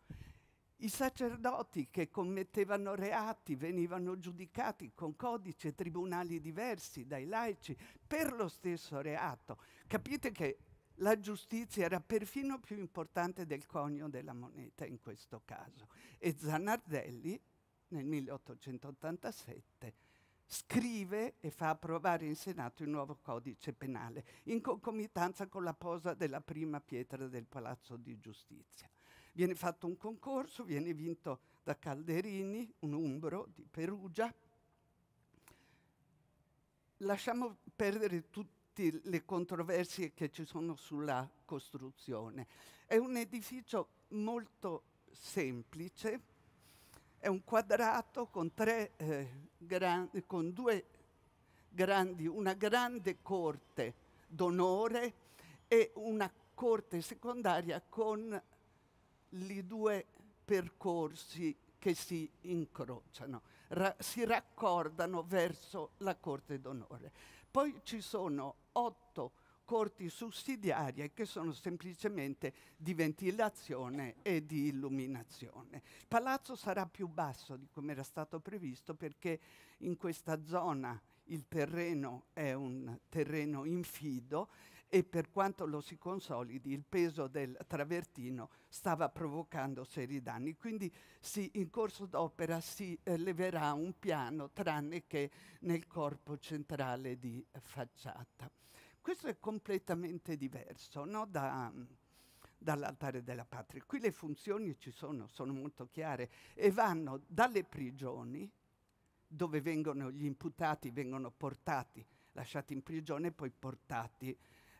i sacerdoti che commettevano reati venivano giudicati con codici e tribunali diversi dai laici per lo stesso reato. Capite che la giustizia era perfino più importante del conio della moneta in questo caso. E Zanardelli nel 1887 scrive e fa approvare in Senato il nuovo codice penale in concomitanza con la posa della prima pietra del Palazzo di Giustizia. Viene fatto un concorso, viene vinto da Calderini, un umbro di Perugia. Lasciamo perdere tutte le controversie che ci sono sulla costruzione. È un edificio molto semplice, è un quadrato con, tre, eh, grandi, con due grandi, una grande corte d'onore e una corte secondaria con i due percorsi che si incrociano, ra si raccordano verso la Corte d'Onore. Poi ci sono otto corti sussidiarie che sono semplicemente di ventilazione e di illuminazione. Il palazzo sarà più basso di come era stato previsto perché in questa zona il terreno è un terreno infido e per quanto lo si consolidi il peso del travertino stava provocando seri danni. Quindi sì, in corso d'opera si eh, leverà un piano tranne che nel corpo centrale di facciata. Questo è completamente diverso no? da, mm, dall'altare della patria. Qui le funzioni ci sono, sono molto chiare e vanno dalle prigioni dove vengono gli imputati, vengono portati, lasciati in prigione e poi portati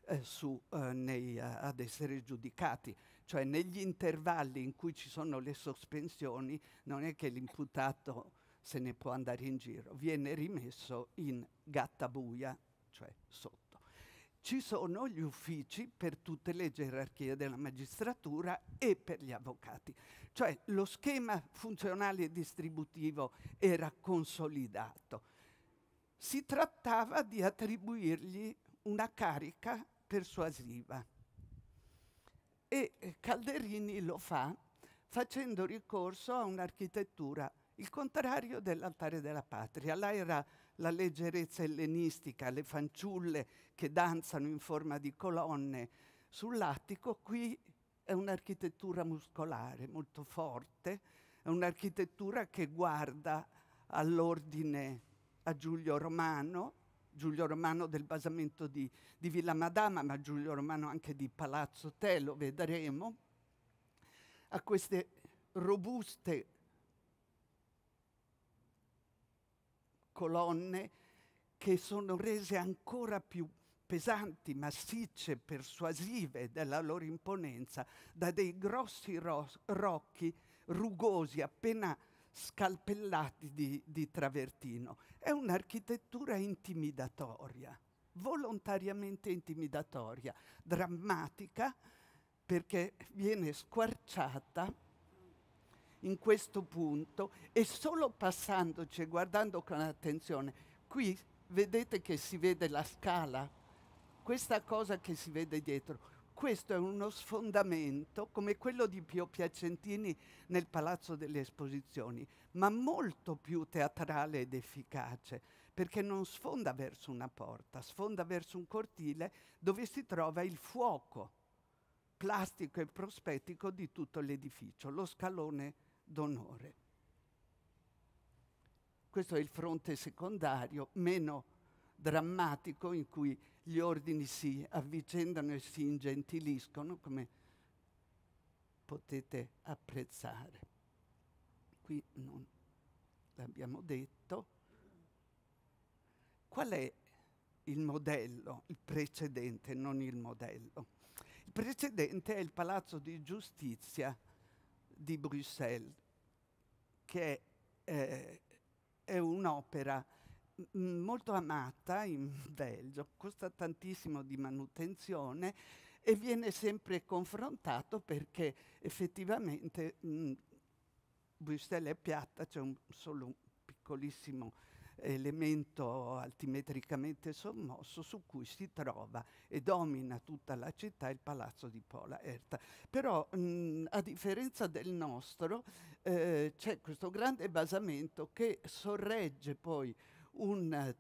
eh, su, eh, nei, eh, ad essere giudicati, cioè negli intervalli in cui ci sono le sospensioni non è che l'imputato se ne può andare in giro, viene rimesso in gattabuia, cioè sotto. Ci sono gli uffici per tutte le gerarchie della magistratura e per gli avvocati. Cioè lo schema funzionale e distributivo era consolidato. Si trattava di attribuirgli una carica persuasiva. E Calderini lo fa facendo ricorso a un'architettura, il contrario dell'altare della patria. Là era la leggerezza ellenistica, le fanciulle che danzano in forma di colonne sull'attico, qui è un'architettura muscolare molto forte, è un'architettura che guarda all'ordine a Giulio Romano, Giulio Romano del basamento di, di Villa Madama, ma Giulio Romano anche di Palazzo Te, lo vedremo, a queste robuste colonne che sono rese ancora più pesanti, massicce, persuasive della loro imponenza da dei grossi ro- rocchi rugosi appena scalpellati di, di travertino. È un'architettura intimidatoria, volontariamente intimidatoria, drammatica, perché viene squarciata in questo punto e solo passandoci e guardando con attenzione, qui vedete che si vede la scala, questa cosa che si vede dietro, questo è uno sfondamento come quello di Pio Piacentini nel Palazzo delle Esposizioni, ma molto più teatrale ed efficace, perché non sfonda verso una porta, sfonda verso un cortile dove si trova il fuoco plastico e prospettico di tutto l'edificio, lo scalone d'onore. Questo è il fronte secondario, meno drammatico, in cui gli ordini si avvicendano e si ingentiliscono, come potete apprezzare. Qui non l'abbiamo detto. Qual è il modello, il precedente, non il modello? Il precedente è il Palazzo di Giustizia di Bruxelles, che è, eh, è un'opera molto amata in Belgio, costa tantissimo di manutenzione e viene sempre confrontato perché effettivamente mh, Bruxelles è piatta, c'è un, solo un piccolissimo elemento altimetricamente sommosso su cui si trova e domina tutta la città il palazzo di Pola Erta. Però mh, a differenza del nostro eh, c'è questo grande basamento che sorregge poi un, eh,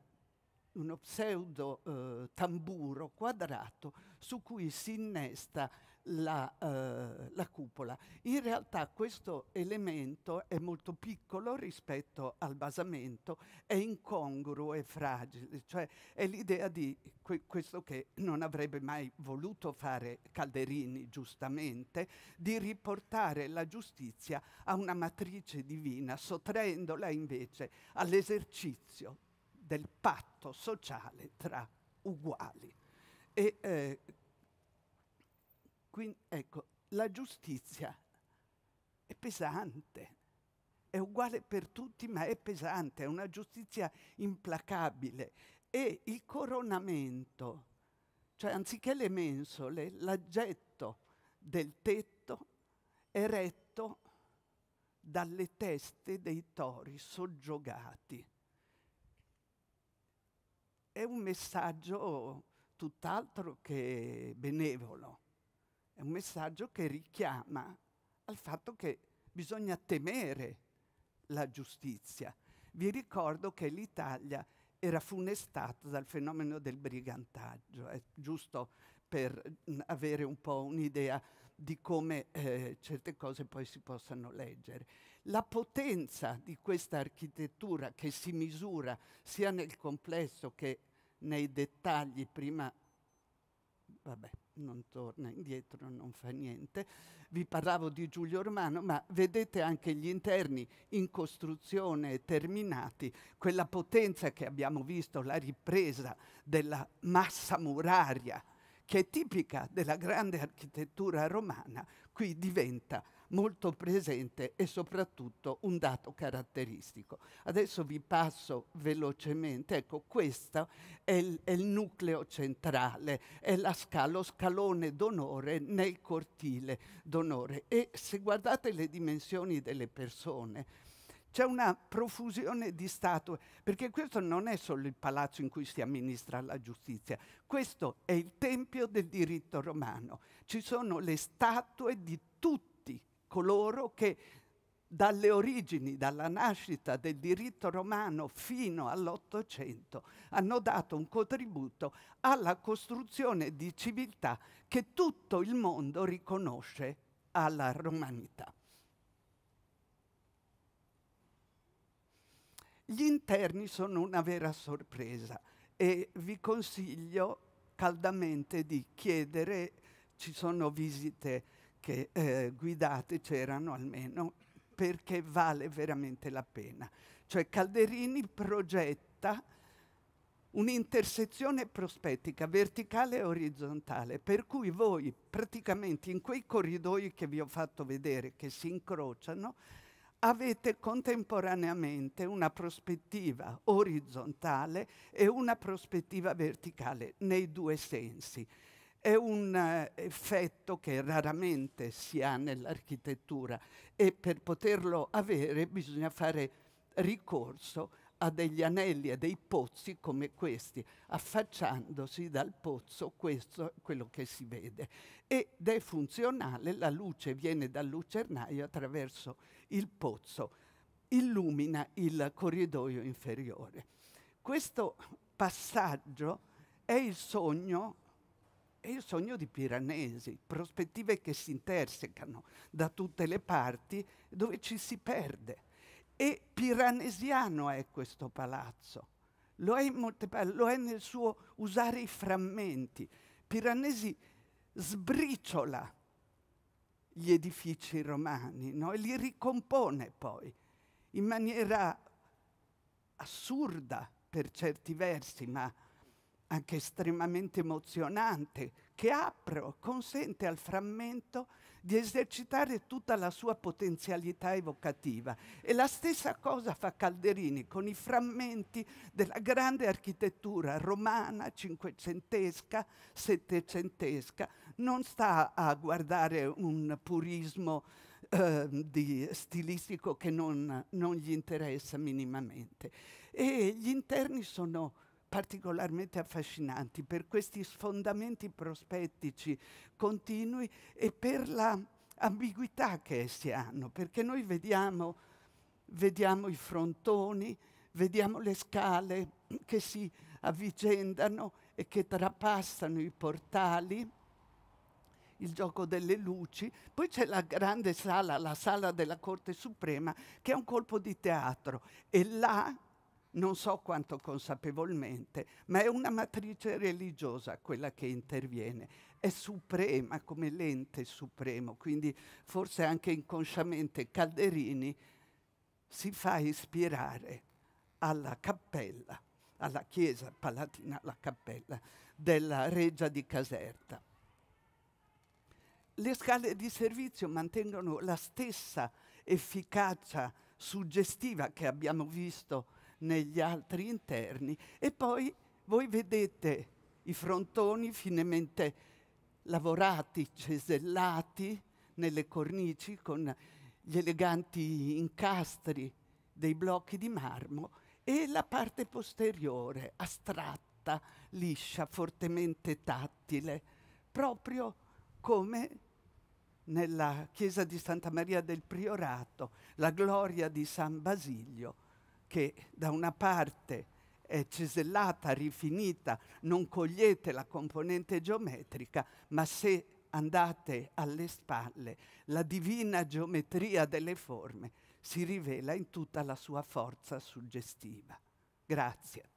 uno pseudo eh, tamburo quadrato su cui si innesta la, eh, la, cupola. In realtà questo elemento è molto piccolo rispetto al basamento, è incongruo e fragile, cioè è l'idea di que questo che non avrebbe mai voluto fare Calderini giustamente, di riportare la giustizia a una matrice divina, sottraendola invece all'esercizio del patto sociale tra uguali. E, eh, quindi, ecco, la giustizia è pesante, è uguale per tutti, ma è pesante, è una giustizia implacabile. E il coronamento, cioè anziché le mensole, l'aggetto del tetto è retto dalle teste dei tori soggiogati è un messaggio tutt'altro che benevolo, è un messaggio che richiama al fatto che bisogna temere la giustizia. Vi ricordo che l'Italia era funestata dal fenomeno del brigantaggio, è giusto per avere un po' un'idea di come eh, certe cose poi si possano leggere. La potenza di questa architettura che si misura sia nel complesso che nei dettagli, prima, vabbè, non torna indietro, non fa niente. Vi parlavo di Giulio Romano, ma vedete anche gli interni in costruzione e terminati, quella potenza che abbiamo visto, la ripresa della massa muraria, che è tipica della grande architettura romana, qui diventa molto presente e soprattutto un dato caratteristico. Adesso vi passo velocemente, ecco questo è il, è il nucleo centrale, è scala, lo scalone d'onore nel cortile d'onore e se guardate le dimensioni delle persone, c'è una profusione di statue, perché questo non è solo il palazzo in cui si amministra la giustizia, questo è il tempio del diritto romano. Ci sono le statue di tutti coloro che dalle origini, dalla nascita del diritto romano fino all'Ottocento, hanno dato un contributo alla costruzione di civiltà che tutto il mondo riconosce alla romanità. Gli interni sono una vera sorpresa e vi consiglio caldamente di chiedere, ci sono visite che eh, guidate c'erano almeno, perché vale veramente la pena. Cioè Calderini progetta un'intersezione prospettica verticale e orizzontale, per cui voi praticamente in quei corridoi che vi ho fatto vedere, che si incrociano, avete contemporaneamente una prospettiva orizzontale e una prospettiva verticale nei due sensi. È un eh, effetto che raramente si ha nell'architettura e per poterlo avere bisogna fare ricorso a degli anelli e dei pozzi come questi, affacciandosi dal pozzo, questo è quello che si vede. Ed è funzionale, la luce viene dal lucernaio attraverso il pozzo, illumina il corridoio inferiore. Questo passaggio è il sogno è il sogno di Piranesi, prospettive che si intersecano da tutte le parti dove ci si perde. E piranesiano è questo palazzo, lo è, molte, lo è nel suo usare i frammenti. Piranesi sbriciola gli edifici romani no? e li ricompone poi in maniera assurda per certi versi, ma anche estremamente emozionante, che apre, consente al frammento di esercitare tutta la sua potenzialità evocativa. E la stessa cosa fa Calderini con i frammenti della grande architettura romana, cinquecentesca, settecentesca. Non sta a guardare un purismo eh, di, stilistico che non, non gli interessa minimamente. E gli interni sono particolarmente affascinanti per questi sfondamenti prospettici continui e per l'ambiguità che essi hanno, perché noi vediamo, vediamo i frontoni, vediamo le scale che si avvicendano e che trapassano i portali, il gioco delle luci, poi c'è la grande sala, la sala della Corte Suprema, che è un colpo di teatro e là non so quanto consapevolmente, ma è una matrice religiosa quella che interviene, è suprema come l'ente supremo, quindi forse anche inconsciamente Calderini si fa ispirare alla cappella, alla chiesa palatina, alla cappella della Regia di Caserta. Le scale di servizio mantengono la stessa efficacia suggestiva che abbiamo visto negli altri interni e poi voi vedete i frontoni finemente lavorati, cesellati nelle cornici con gli eleganti incastri dei blocchi di marmo e la parte posteriore astratta, liscia, fortemente tattile, proprio come nella chiesa di Santa Maria del Priorato, la gloria di San Basilio che da una parte è cesellata, rifinita, non cogliete la componente geometrica, ma se andate alle spalle, la divina geometria delle forme si rivela in tutta la sua forza suggestiva. Grazie.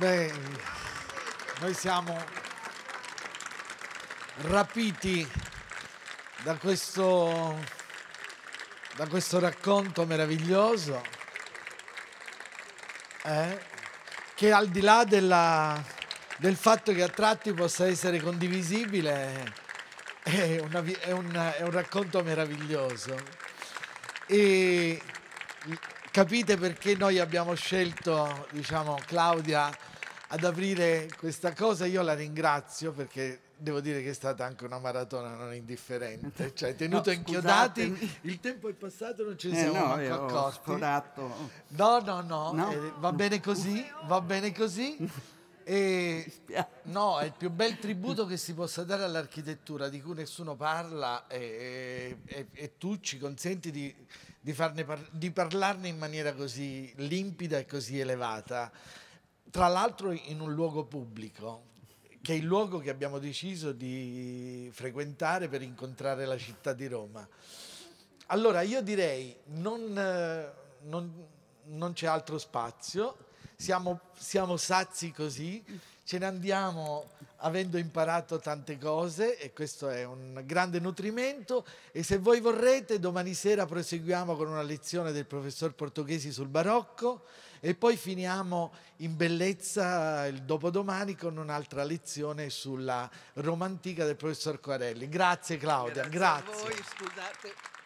Beh, noi siamo rapiti da questo, da questo racconto meraviglioso eh, che al di là della, del fatto che a tratti possa essere condivisibile è, una, è, un, è un racconto meraviglioso e capite perché noi abbiamo scelto diciamo, Claudia ad aprire questa cosa. Io la ringrazio perché devo dire che è stata anche una maratona non indifferente. Cioè, tenuto no, inchiodati, il tempo è passato, non ci eh, siamo no, manco accorti. No, no, no, no. Eh, va bene così, va bene così. E, no, è il più bel tributo che si possa dare all'architettura di cui nessuno parla e, e, e tu ci consenti di, di, farne, di parlarne in maniera così limpida e così elevata tra l'altro in un luogo pubblico, che è il luogo che abbiamo deciso di frequentare per incontrare la città di Roma. Allora io direi non, non, non c'è altro spazio, siamo, siamo sazi così, ce ne andiamo avendo imparato tante cose e questo è un grande nutrimento e se voi vorrete domani sera proseguiamo con una lezione del professor Portoghesi sul barocco e poi finiamo in bellezza il dopodomani con un'altra lezione sulla Roma antica del professor Quarelli. Grazie Claudia, grazie. grazie. A voi, scusate.